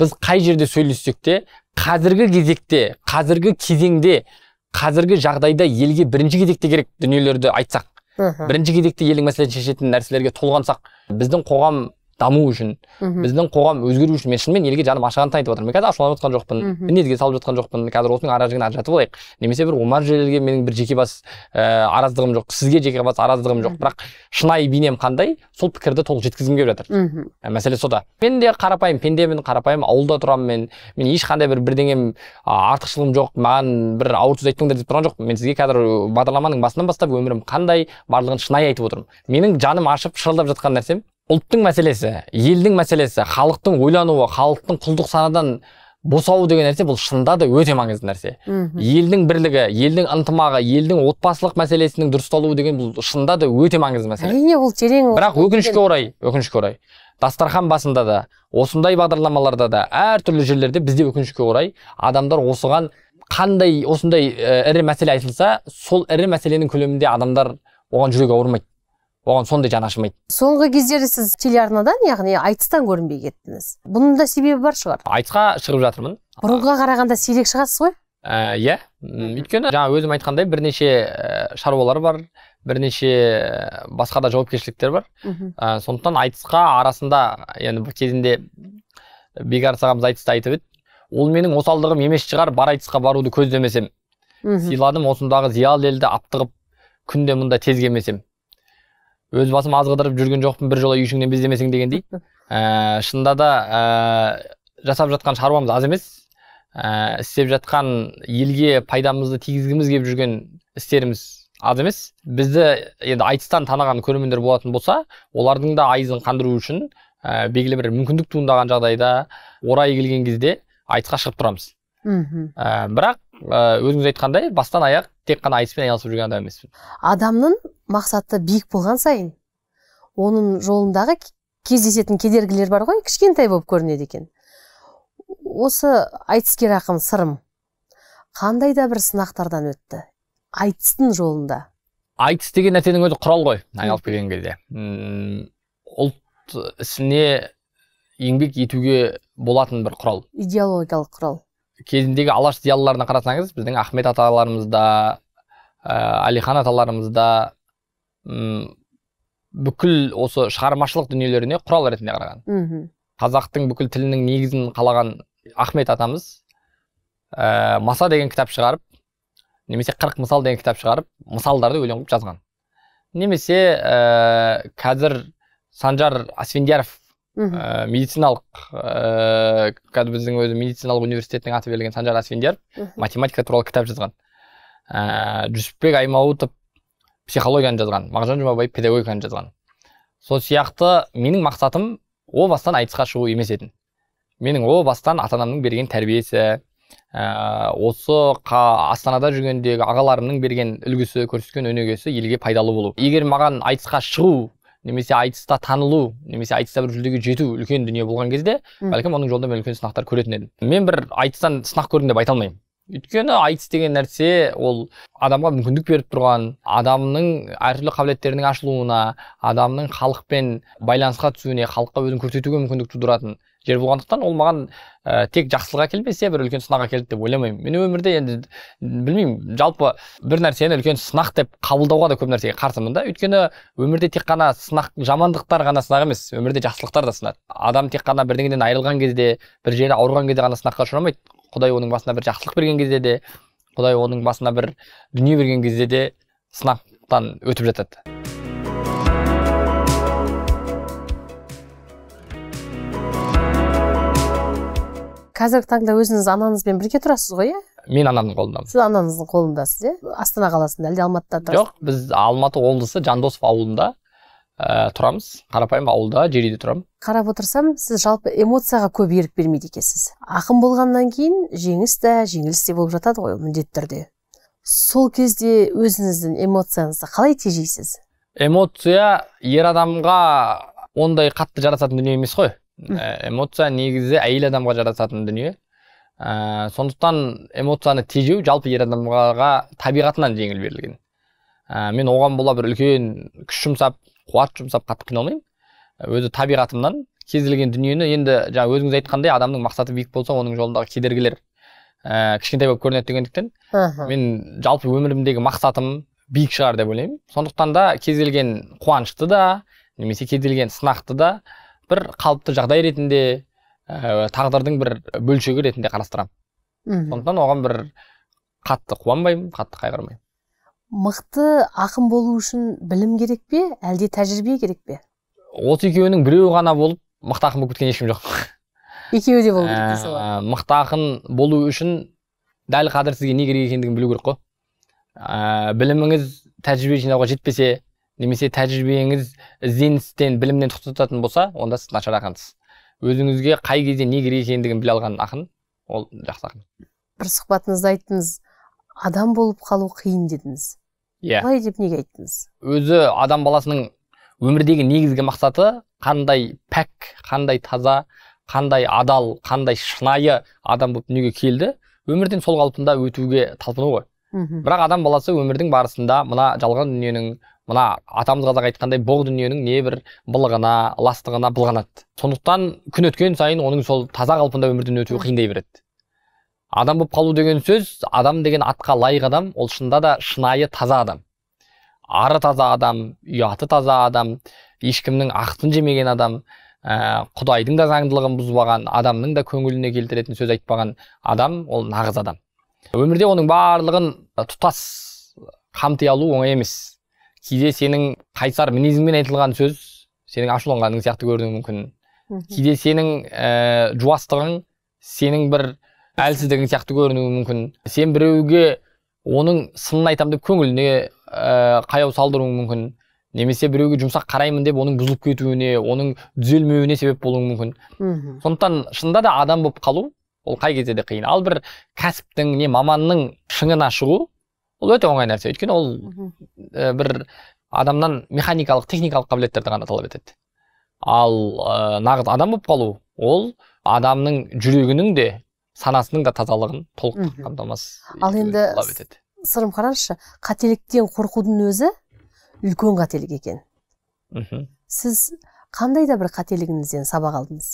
біз қай жерде сөйлессек те қазіргі кезекте қазіргі кезеңде қазіргі жағдайда елге бірінші кезекте керек дүниелерді айтсақ Үху. бірінші кезекте елдің мәселесін шешетін нәрселерге толғансақ біздің қоғам даму үшін біздің қоғам өзгеру үшін мен шынымен елге жаным ашығанын айтып жатырмын мен қазір ашуланып жатқан жоқпын мінезге салып жатқан жоқпын қазір осының ара жігін ажыратып алайық немесе бір омар жерлерге менің бір жеке бас ә, араздығым жоқ сізге жеке бас араздығым жоқ бірақ шынайы бейнем қандай сол пікірді толық жеткізгім келіп жатыр ә, мәселе сода мен де қарапайым пендемін қарапайым ауылда тұрамын мен мен ешқандай бір бірдеңем артықшылығым жоқ маған бір ауыр сөз айтпаңдар деп тұрған жоқпын мен сізге қазір э, бағдарламаның басынан бастап өмірім қандай барлығын шынайы айтып отырмын менің жаным ашып шырылдап жатқан нәрсем ұлттың мәселесі елдің мәселесі халықтың ойлануы халықтың құлдық санадан босауы деген нәрсе бұл шынында да өте маңызды нәрсе елдің бірлігі елдің ынтымағы елдің отбасылық мәселесінің дұрысталуы деген бұл шынында да өте маңызды мәселе әрине ол терең бірақ өкінішке орай өкінішке орай дастархан басында да осындай бағдарламаларда да әртүрлі жерлерде бізде өкінішке орай адамдар осыған қандай осындай э, ірі мәселе айтылса сол ірі мәселенің көлемінде адамдар оған жүрегі ауырмайды оған сондай жанашмайды соңғы кездері сіз телеарнадан яғни айтыстан көрінбей кеттіңіз бұның да себебі бар шығар айтысқа шығып жатырмын бұрынғыға қарағанда сирек шығасыз ғой ә, иә өйткені жаңа өзім айтқандай бірнеше ә, шаруалар бар бірнеше ә, басқа да жауапкершіліктер бар ә, сондықтан айтысқа арасында енді бір кезінде бекарыс ағамыз айтыста айтып еді ол менің осалдығым емес шығар бар айтысқа баруды көздемесем сыйладым осындағы зиялы елді аптығып күнде мұнда тез келмесем өз басым аз қыдырып жүрген жоқпын бір жолы үйшіңнен бездемесең дегендей ә, шынында да ә, жасап жатқан шаруамыз аз емес ә, істеп жатқан елге пайдамызды тигізгіміз келіп жүрген істеріміз аз емес бізді енді айтыстан таныған көрермендер болатын болса олардың да айызын қандыру үшін ә, белгілі бір мүмкіндік туындаған жағдайда орайы келген кезде айтысқа шығып тұрамыз мхм ә, бірақ ә, өзіңіз айтқандай бастан аяқ тек қана айтыспен айналысып жүрген адам емеспін адамның мақсаты биік болған сайын оның жолындағы кездесетін кедергілер бар ғой кішкентай болып көрінеді екен осы айтыскер ақын сырым қандай да бір сынақтардан өтті айтыстың жолында айтыс деген нәрсенің өзі құрал ғой айналып келген кезде ұлт ісіне еңбек етуге болатын бір құрал идеологиялық құрал кезіндегі алаш зиялыларына қарасаңыз біздің ахмет аталарымызда ә, э, әлихан аталарымызда ұм, бүкіл осы шығармашылық дүниелеріне құрал ретінде қараған мхм қазақтың бүкіл тілінің негізін қалаған ахмет атамыз ә, маса деген кітап шығарып немесе қырық мысал деген кітап шығарып мысалдарды өлең қылып жазған немесе ә, қазір санжар асфендияров Э, медициналық ыыы э, қазір біздің өзі медициналық университеттің аты берілген санжар асфендияров математика туралы кітап жазған ә, жүсіпбек аймауытов психологияны жазған мағжан жұмабаев педагогиканы жазған сол сияқты менің мақсатым о бастан айтысқа шығу емес еді менің о бастан ата анамның берген тәрбиесі ә, осы қа, астанада жүргендегі ағаларымның берген үлгісі көрсеткен өнегесі елге пайдалы болу егер маған айтысқа шығу немесе айтыста танылу немесе айтыста бір жүлдеге жету үлкен дүние болған кезде бәлкім оның жолында мен үлкен сынақтар көретін едім мен бір айтыстан сынақ көрдім деп айта алмаймын өйткені айтыс деген нәрсе ол адамға мүмкіндік беріп тұрған адамның әртүрлі қабілеттерінің ашылуына адамның халықпен байланысқа түсуіне халыққа өзін көрсетуге мүмкіндік тудыратын жер болғандықтан ол маған ә, тек жақсылық әкелмесе бір үлкен сынақ әкелді деп ойламаймын мен өмірде енді білмеймін жалпы бір нәрсені үлкен сынақ деп қабылдауға да көп нәрсеге қарсымын да өйткені өмірде тек қана сынақ жамандықтар ғана сынақ емес өмірде жақсылықтар да сынады адам тек қана бірдеңеден айырылған кезде бір жері ауырған кезде ғана сынаққа ұшырамайды құдай оның басына бір жақсылық берген кезде де құдай оның басына бір дүние берген кезде де сынақтан өтіп жатады қазіргі таңда өзіңіз анаңызбен бірге тұрасыз ғой иә мен анамның қолындамын сіз анаңыздың қолындасыз иә астана қаласында әлде алматыда тұрасыз жоқ біз алматы облысы жандосов ауылында ә, тұрамыз қарапайым ауылда жер үйде тұрамын қарап отырсам сіз жалпы эмоцияға көп ерік бермейді екенсіз ақын болғаннан кейін жеңіс те жеңіліс те болып жатады ғой міндетті түрде сол кезде өзіңіздің эмоцияңызды қалай тежейсіз эмоция ер адамға ондай қатты жарасатын дүние емес қой эмоция негізі әйел адамға жарасатын дүние ә, сондықтан эмоцияны тежеу жалпы ер адамға табиғатынан жеңіл берілген ә, мен оған бола бір үлкен күш жұмсап қуат жұмсап қатты қиналмаймын өзі табиғатымнан кез келген дүниені енді жаңа өзіңіз айтқандай адамның мақсаты биік болса оның жолындағы кедергілер ә, кішкентай болып көрінеді дегендіктен мен жалпы өмірімдегі мақсатым биік шығар деп ойлаймын сондықтан да кез келген қуанышты да немесе кез келген сынақты да бір қалыпты жағдай ретінде ә, тағдырдың бір бөлшегі ретінде қарастырамын сондықтан оған бір қатты қуанбаймын қатты қайғырмаймын мықты ақын болу үшін білім керек пе әлде тәжірибе керек пе осы екеуінің біреуі ғана болып мықты ақын болып кеткен ешкім жоқ екеуі де болу керек ә, мықты ақын болу үшін дәл қазір сізге не керек екендігін білу керек қой ә, біліміңіз тәжірибе жинауға жетпесе немесе тәжірибеңіз ізденістен білімнен тоқтататын болса онда сіз нашар ақынсыз өзіңізге қай кезде не керек екендігін біле алған ақын ол жақсы ақын бір сұхбатыңызда айттыңыз адам болып қалу қиын дедіңіз иә yeah. деп неге айттыңыз өзі адам баласының өмірдегі негізгі мақсаты қандай пәк қандай таза қандай адал қандай шынайы адам болып дүниеге келді өмірден сол қалпында өтуге талпыну ғой бірақ адам баласы өмірдің барысында мына жалған дүниенің мына атамыз қазақ айтқандай бұл дүниенің небір былығына ластығына былғанады сондықтан күн өткен сайын оның сол таза қалпында өмірден өтуі қиындай береді адам болып қалу деген сөз адам деген атқа лайық адам ол шынында да шынайы таза адам ары таза адам ұяты таза адам ешкімнің ақтын жемеген адам ә, құдайдың да заңдылығын бұзбаған адамның да көңіліне келтіретін сөз айтпаған адам ол нағыз адам өмірде оның барлығын тұтас қамти алу оңай емес кейде сенің қайсар мінезіңмен айтылған сөз сенің ашуланғаның сияқты көрінуі мүмкін кейде сенің ә, жуастығың сенің бір әлсіздігің сияқты көрінуі мүмкін сен біреуге оның сынын айтамын деп көңіліне ә, қаяу салдыруың мүмкін немесе біреуге жұмсақ қараймын деп оның бұзылып кетуіне оның түзелмеуіне себеп болуы мүмкін мхм сондықтан шынында да адам болып қалу ол қай кезде де қиын ал бір кәсіптің не маманның шыңына шығу ол өте оңай нәрсе өйткені ол э, бір адамнан механикалық техникалық қабілеттерді ғана талап етеді ал ә, нағыз адам болып қалу ол адамның жүрегінің де санасының да тазалығын толық қамтамасыз э, ал енді сырым қараңызшы қателіктен қорқудың өзі үлкен қателік екен мхм сіз қандай да бір қателігіңізден сабақ алдыңыз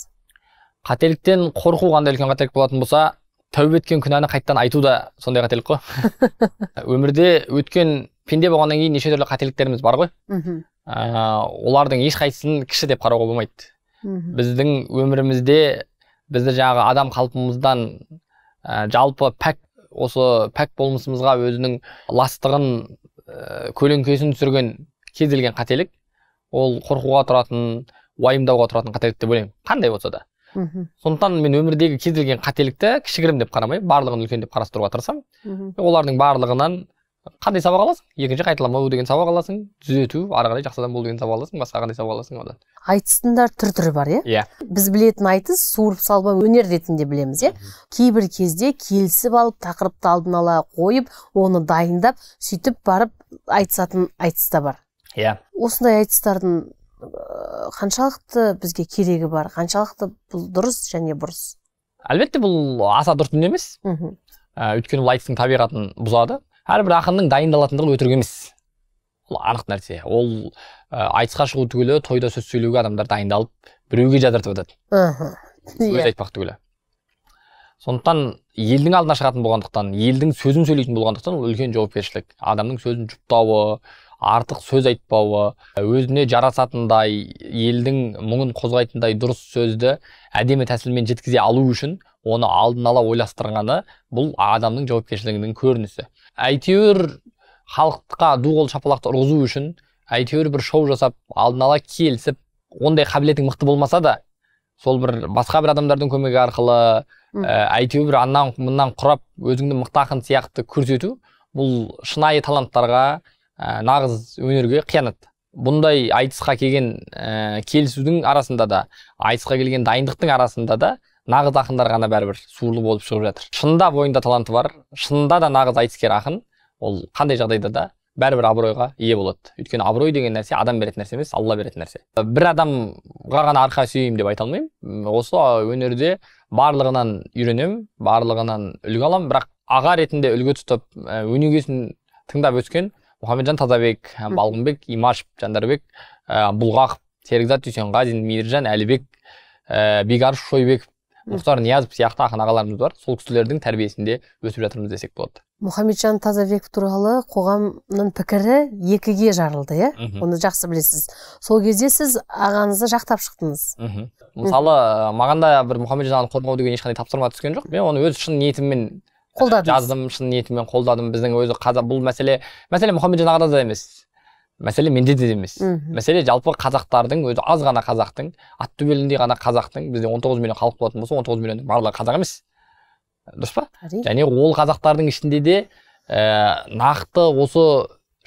қателіктен қорқу қандай үлкен қателік болатын болса тәуіп еткен күнәні қайтадан айту да сондай қателік қой өмірде өткен пенде болғаннан кейін неше түрлі қателіктеріміз бар ғой Олардың ә, олардың ешқайсысын кіші деп қарауға болмайды біздің өмірімізде бізді жаңағы адам қалпымыздан ә, жалпы пәк осы пәк болмысымызға өзінің ластығын ә, көлеңкесін түсірген кез қателік ол қорқуға тұратын уайымдауға тұратын қателік деп ойлаймын қандай болса да мхм сондықтан мен өмірдегі кез келген қателікті кішігірім деп қарамай барлығын үлкен деп қарастыруға тырысамын олардың барлығынан қандай сабақ аласың екінші қайталамау деген сабақ аласың түзету ары қарай жақсы адам болу деген сабақ аласың басқа қандай сабақ аласың одан айтыстың да түр түрі бар иә иә біз білетін айтыс суырып салма өнер ретінде білеміз иә кейбір кезде келісіп алып тақырыпты алдын ала қойып оны дайындап сөйтіп барып айтысатын айтыс та бар иә yeah. осындай айтыстардың қаншалықты бізге керегі бар қаншалықты бұл дұрыс және бұрыс әлбетте бұл аса дұрыс дүние емес мхм ә, өйткені ол айтыстың табиғатын бұзады әрбір ақынның дайындалатындығы өтірік емес ол анық нәрсе ол ә, айтысқа шығу түгілі тойда сөз сөйлеуге адамдар дайындалып біреуге жадыртып жатады мхм өзі иә. айтпақ түгілі сондықтан елдің алдына шығатын болғандықтан елдің сөзін сөйлейтін болғандықтан ол үлкен жауапкершілік адамның сөзін жұптауы артық сөз айтпауы өзіне жарасатындай елдің мұңын қозғайтындай дұрыс сөзді әдемі тәсілмен жеткізе алу үшін оны алдын ала ойластырғаны бұл адамның жауапкершілігінің көрінісі әйтеуір халыққа ду қол шапалақты ұрғызу үшін әйтеуір бір шоу жасап алдын ала келісіп ондай қабілетің мықты болмаса да сол бір басқа бір адамдардың көмегі арқылы ә, әйтеуір бір аннан мұннан құрап өзіңді мықты сияқты көрсету бұл шынайы таланттарға ә, нағыз өнерге қиянат бұндай айтысқа келген ә, келісудің арасында да айтысқа келген дайындықтың арасында да нағыз ақындар ғана бәрібір суырлы болып шығып жатыр шынында бойында таланты бар шынында да нағыз айтыскер ақын ол қандай жағдайда да бәрібір абыройға ие болады өйткені абырой деген нәрсе адам беретін нәрсе емес алла беретін нәрсе бір адамға ғана арқа сүйеймін деп айта алмаймын осы өнерде барлығынан үйренемін барлығынан үлгі аламын бірақ аға ретінде үлгі тұтып ә, өнегесін тыңдап өскен мұхамеджан тазабек э, балғынбек имашев жандарбек ә, э, бұлғақов серікзат дүйсенғазин мейіржан әлібек ә, э, бекарыш шойбеков мұхтар ниязов сияқты ақын ағаларымыз бар сол кісілердің тәрбиесінде өсіп жатырмыз десек болады мұхамеджан тазабеков туралы қоғамның пікірі екіге жарылды иә оны жақсы білесіз сол кезде сіз ағаңызды жақтап шықтыңыз мысалы маған да бір мұхамеджан қорғау деген ешқандай тапсырма түскен жоқ мен оны өз шын ниетіммен қолдадыңыз жаздым шын ниетіммен қолдадым біздің өзі қазақ бұл мәселе мәселе мұхаммеджан ағада да емес мәселе менде де емес мәселе жалпы қазақтардың өзі аз ғана қазақтың ат ғана қазақтың бізде 19 миллион халық болатын болса 19 миллионның барлығы қазақ емес дұрыс па және ол қазақтардың ішінде де ә, нақты осы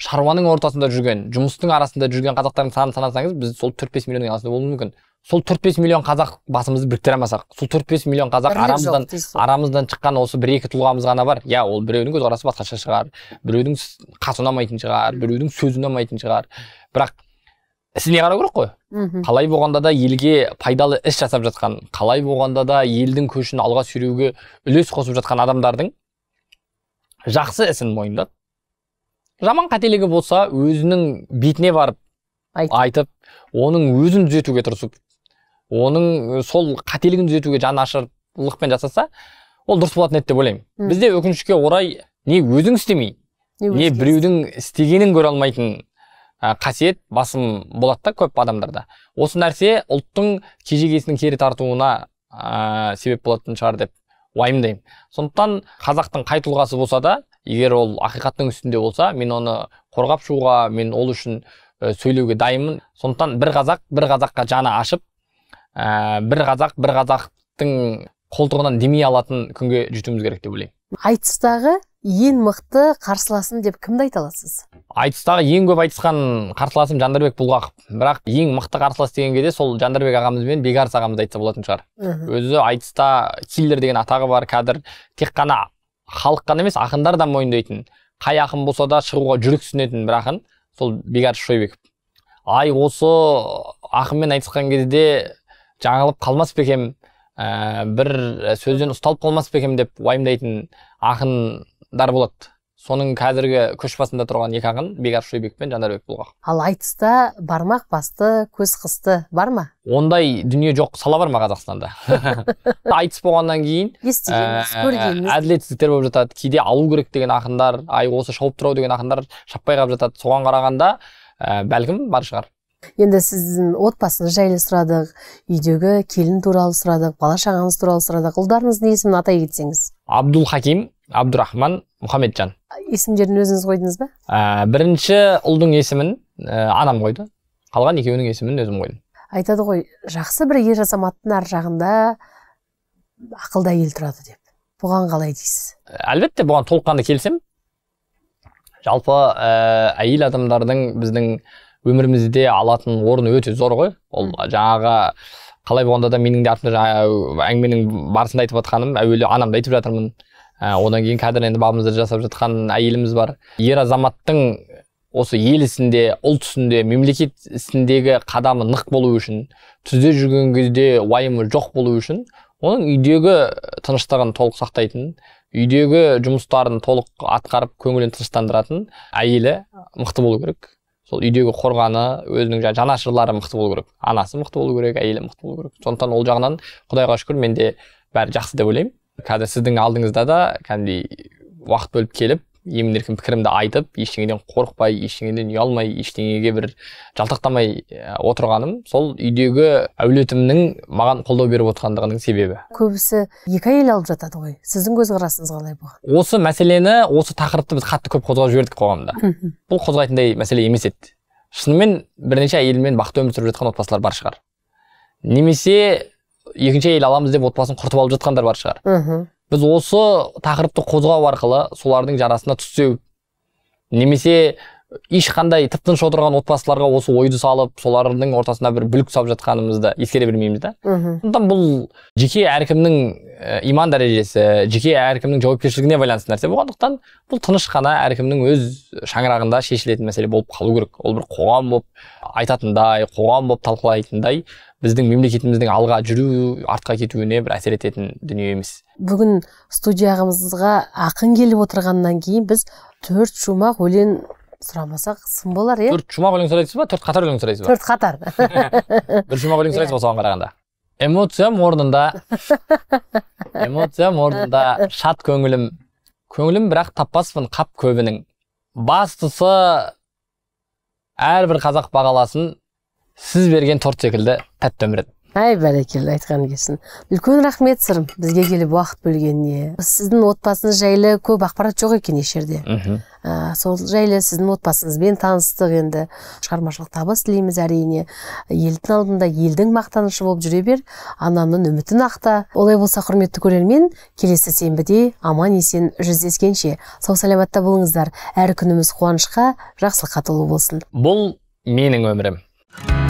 шаруаның ортасында жүрген жұмыстың арасында жүрген қазақтардың санын санасаңыз біз сол төрт бес миллионның арасында болуы мүмкін сол төрт бес миллион қазақ басымызды біріктіре алмасақ сол төрт бес миллион қазақ арамыздан арамыздан шыққан осы бір екі тұлғамыз ғана бар иә ол біреудің көзқарасы басқаша шығар біреудің қасы ұнамайтын шығар біреудің сөзі ұнамайтын шығар бірақ ісіне қарау керек қой қалай болғанда да елге пайдалы іс жасап жатқан қалай болғанда да елдің көшін алға сүйреуге үлес қосып жатқан адамдардың жақсы ісін мойындап жаман қателігі болса өзінің бетіне барып айтып оның өзін түзетуге тырысып оның сол қателігін түзетуге жанашырлықпен жасаса ол дұрыс болатын еді деп ойлаймын бізде өкінішке орай не өзің істемей не біреудің істегенін көре алмайтын қасиет басым болады да көп адамдарда осы нәрсе ұлттың кежегесінің кері тартуына ә, себеп болатын шығар деп уайымдаймын сондықтан қазақтың қай тұлғасы болса да егер ол ақиқаттың үстінде болса мен оны қорғап шығуға мен ол үшін сөйлеуге дайынмын сондықтан бір қазақ бір қазаққа жаны ашып ә, бір қазақ бір қазақтың қолтығынан демей алатын күнге жетуіміз керек деп ойлаймын айтыстағы ең мықты қарсыласым деп кімді айта аласыз айтыстағы ең көп айтысқан қарсыласым жандарбек бұлғақов бірақ ең мықты қарсылас деген кезде сол жандарбек ағамыз бен бекарыс ағамызды айтса болатын шығар өзі айтыста киллер деген атағы бар қазір тек қана халық қана емес ақындар да мойындайтын қай ақын болса да шығуға жүрексінетін бір ақын сол бекарыс шойбеков ай осы ақынмен айтысқан кезде жаңылып қалмас па ә, бір сөзден ұсталып қалмас па деп уайымдайтын ақындар болады соның қазіргі көш басында тұрған екі ақын бекар шойбек пен жандарбек бұлғақов ал айтыста бармақ басты көз қысты бар ма ондай дүние жоқ сала бар ма қазақстанда айтыс болғаннан кейін естігенбіз ә, әділетсіздіктер болып жатады кейде алу керек деген ақындар ай осы шауып тұрау деген ақындар шаппай қалып жатады соған қарағанда ә, бәлкім бар шығар енді сіздің отбасыңыз жайлы сұрадық үйдегі келін туралы сұрадық бала шағаңыз туралы сұрадық ұлдарыңыздың есімін атай кетсеңіз абдул хаким абдурахман мұхамеджан есімдерін өзіңіз қойдыңыз ба ә, бірінші ұлдың есімін ә, анам қойды қалған екеуінің есімін өзім қойдым айтады ғой жақсы бір ер азаматтың ар жағында ақылды әйел тұрады деп бұған қалай дейсіз әлбетте бұған толыққанды келісемін жалпы ә, әйел адамдардың біздің өмірімізде алатын орны өте зор ғой ол жаңағы қалай болғанда да менің де артымда жаңағы әңгіменің барысында айтып жатқаным әуелі анамды айтып жатырмын ә, одан кейін қазір енді бабымызды жасап жатқан әйеліміз бар ер азаматтың осы ел ісінде ұлт ісінде мемлекет ісіндегі қадамы нық болу үшін түзде жүрген кезде уайымы жоқ болу үшін оның үйдегі тыныштығын толық сақтайтын үйдегі жұмыстарын толық атқарып көңілін тыныштандыратын әйелі мықты болу керек сол үйдегі қорғаны өзінің жаңағы жанашырлары мықты болу керек анасы мықты болу керек әйелі мықты болу керек сондықтан ол жағынан құдайға шүкір менде бәрі жақсы деп ойлаймын қазір сіздің алдыңызда да кәдімгідей уақыт бөліп келіп емін еркін пікірімді айтып ештеңеден қорықпай ештеңеден ұялмай ештеңеге бір жалтақтамай отырғаным сол үйдегі әулетімнің маған қолдау беріп отқандығының себебі көбісі екі әйел алып жатады ғой сіздің көзқарасыңыз қалай бұған осы мәселені осы тақырыпты біз қатты көп қозғап жібердік қоғамда бұл қозғайтындай мәселе емес еді шынымен бірнеше әйелмен бақытты өмір сүріп жатқан отбасылар бар шығар немесе екінші әйел аламыз деп отбасын құртып алып жатқандар бар шығар мхм біз осы тақырыпты қозғау арқылы солардың жарасына түссеу немесе ешқандай тып тыныш отырған отбасыларға осы ойды салып солардың ортасына бір бүлік салып жатқанымызды ескере бермейміз да бұл жеке әркімнің иман дәрежесі жеке әркімнің жауапкершілігіне байланысты нәрсе болғандықтан бұл тыныш қана әркімнің өз шаңырағында шешілетін мәселе болып қалу керек ол бір қоғам болып айтатындай қоғам болып талқылайтындай біздің мемлекетіміздің алға жүру артқа кетуіне бір әсер ететін дүние емес бүгін студиямызға ақын келіп отырғаннан кейін біз төрт шумақ өлең сұрамасақ сын болар иә төрт шумақ өлең сұрайсыз ба төрт қатар өлең сұрайсыз ба төрт қатар бір шумақ өлең сұрайсыз ба соған қарағанда эмоциям орнында эмоциям орнында шат көңілім көңілім бірақ таппаспын қап көбінің бастысы әрбір қазақ бағаласын сіз берген торт секілді тәтті өмір әй бәрекелді айтқан екенсің үлкен рахмет сырым бізге келіп уақыт бөлгеніне сіздің отбасыңыз жайлы көп ақпарат жоқ екен еш жерде ә, сол жайлы сіздің отбасыңызбен таныстық енді шығармашылық табыс тілейміз әрине елдің алдында елдің мақтанышы болып жүре бер ананың үмітін ақта олай болса құрметті көрермен келесі сенбіде аман есен жүздескенше сау саламатта болыңыздар әр күніміз қуанышқа жақсылыққа толы болсын бұл менің өмірім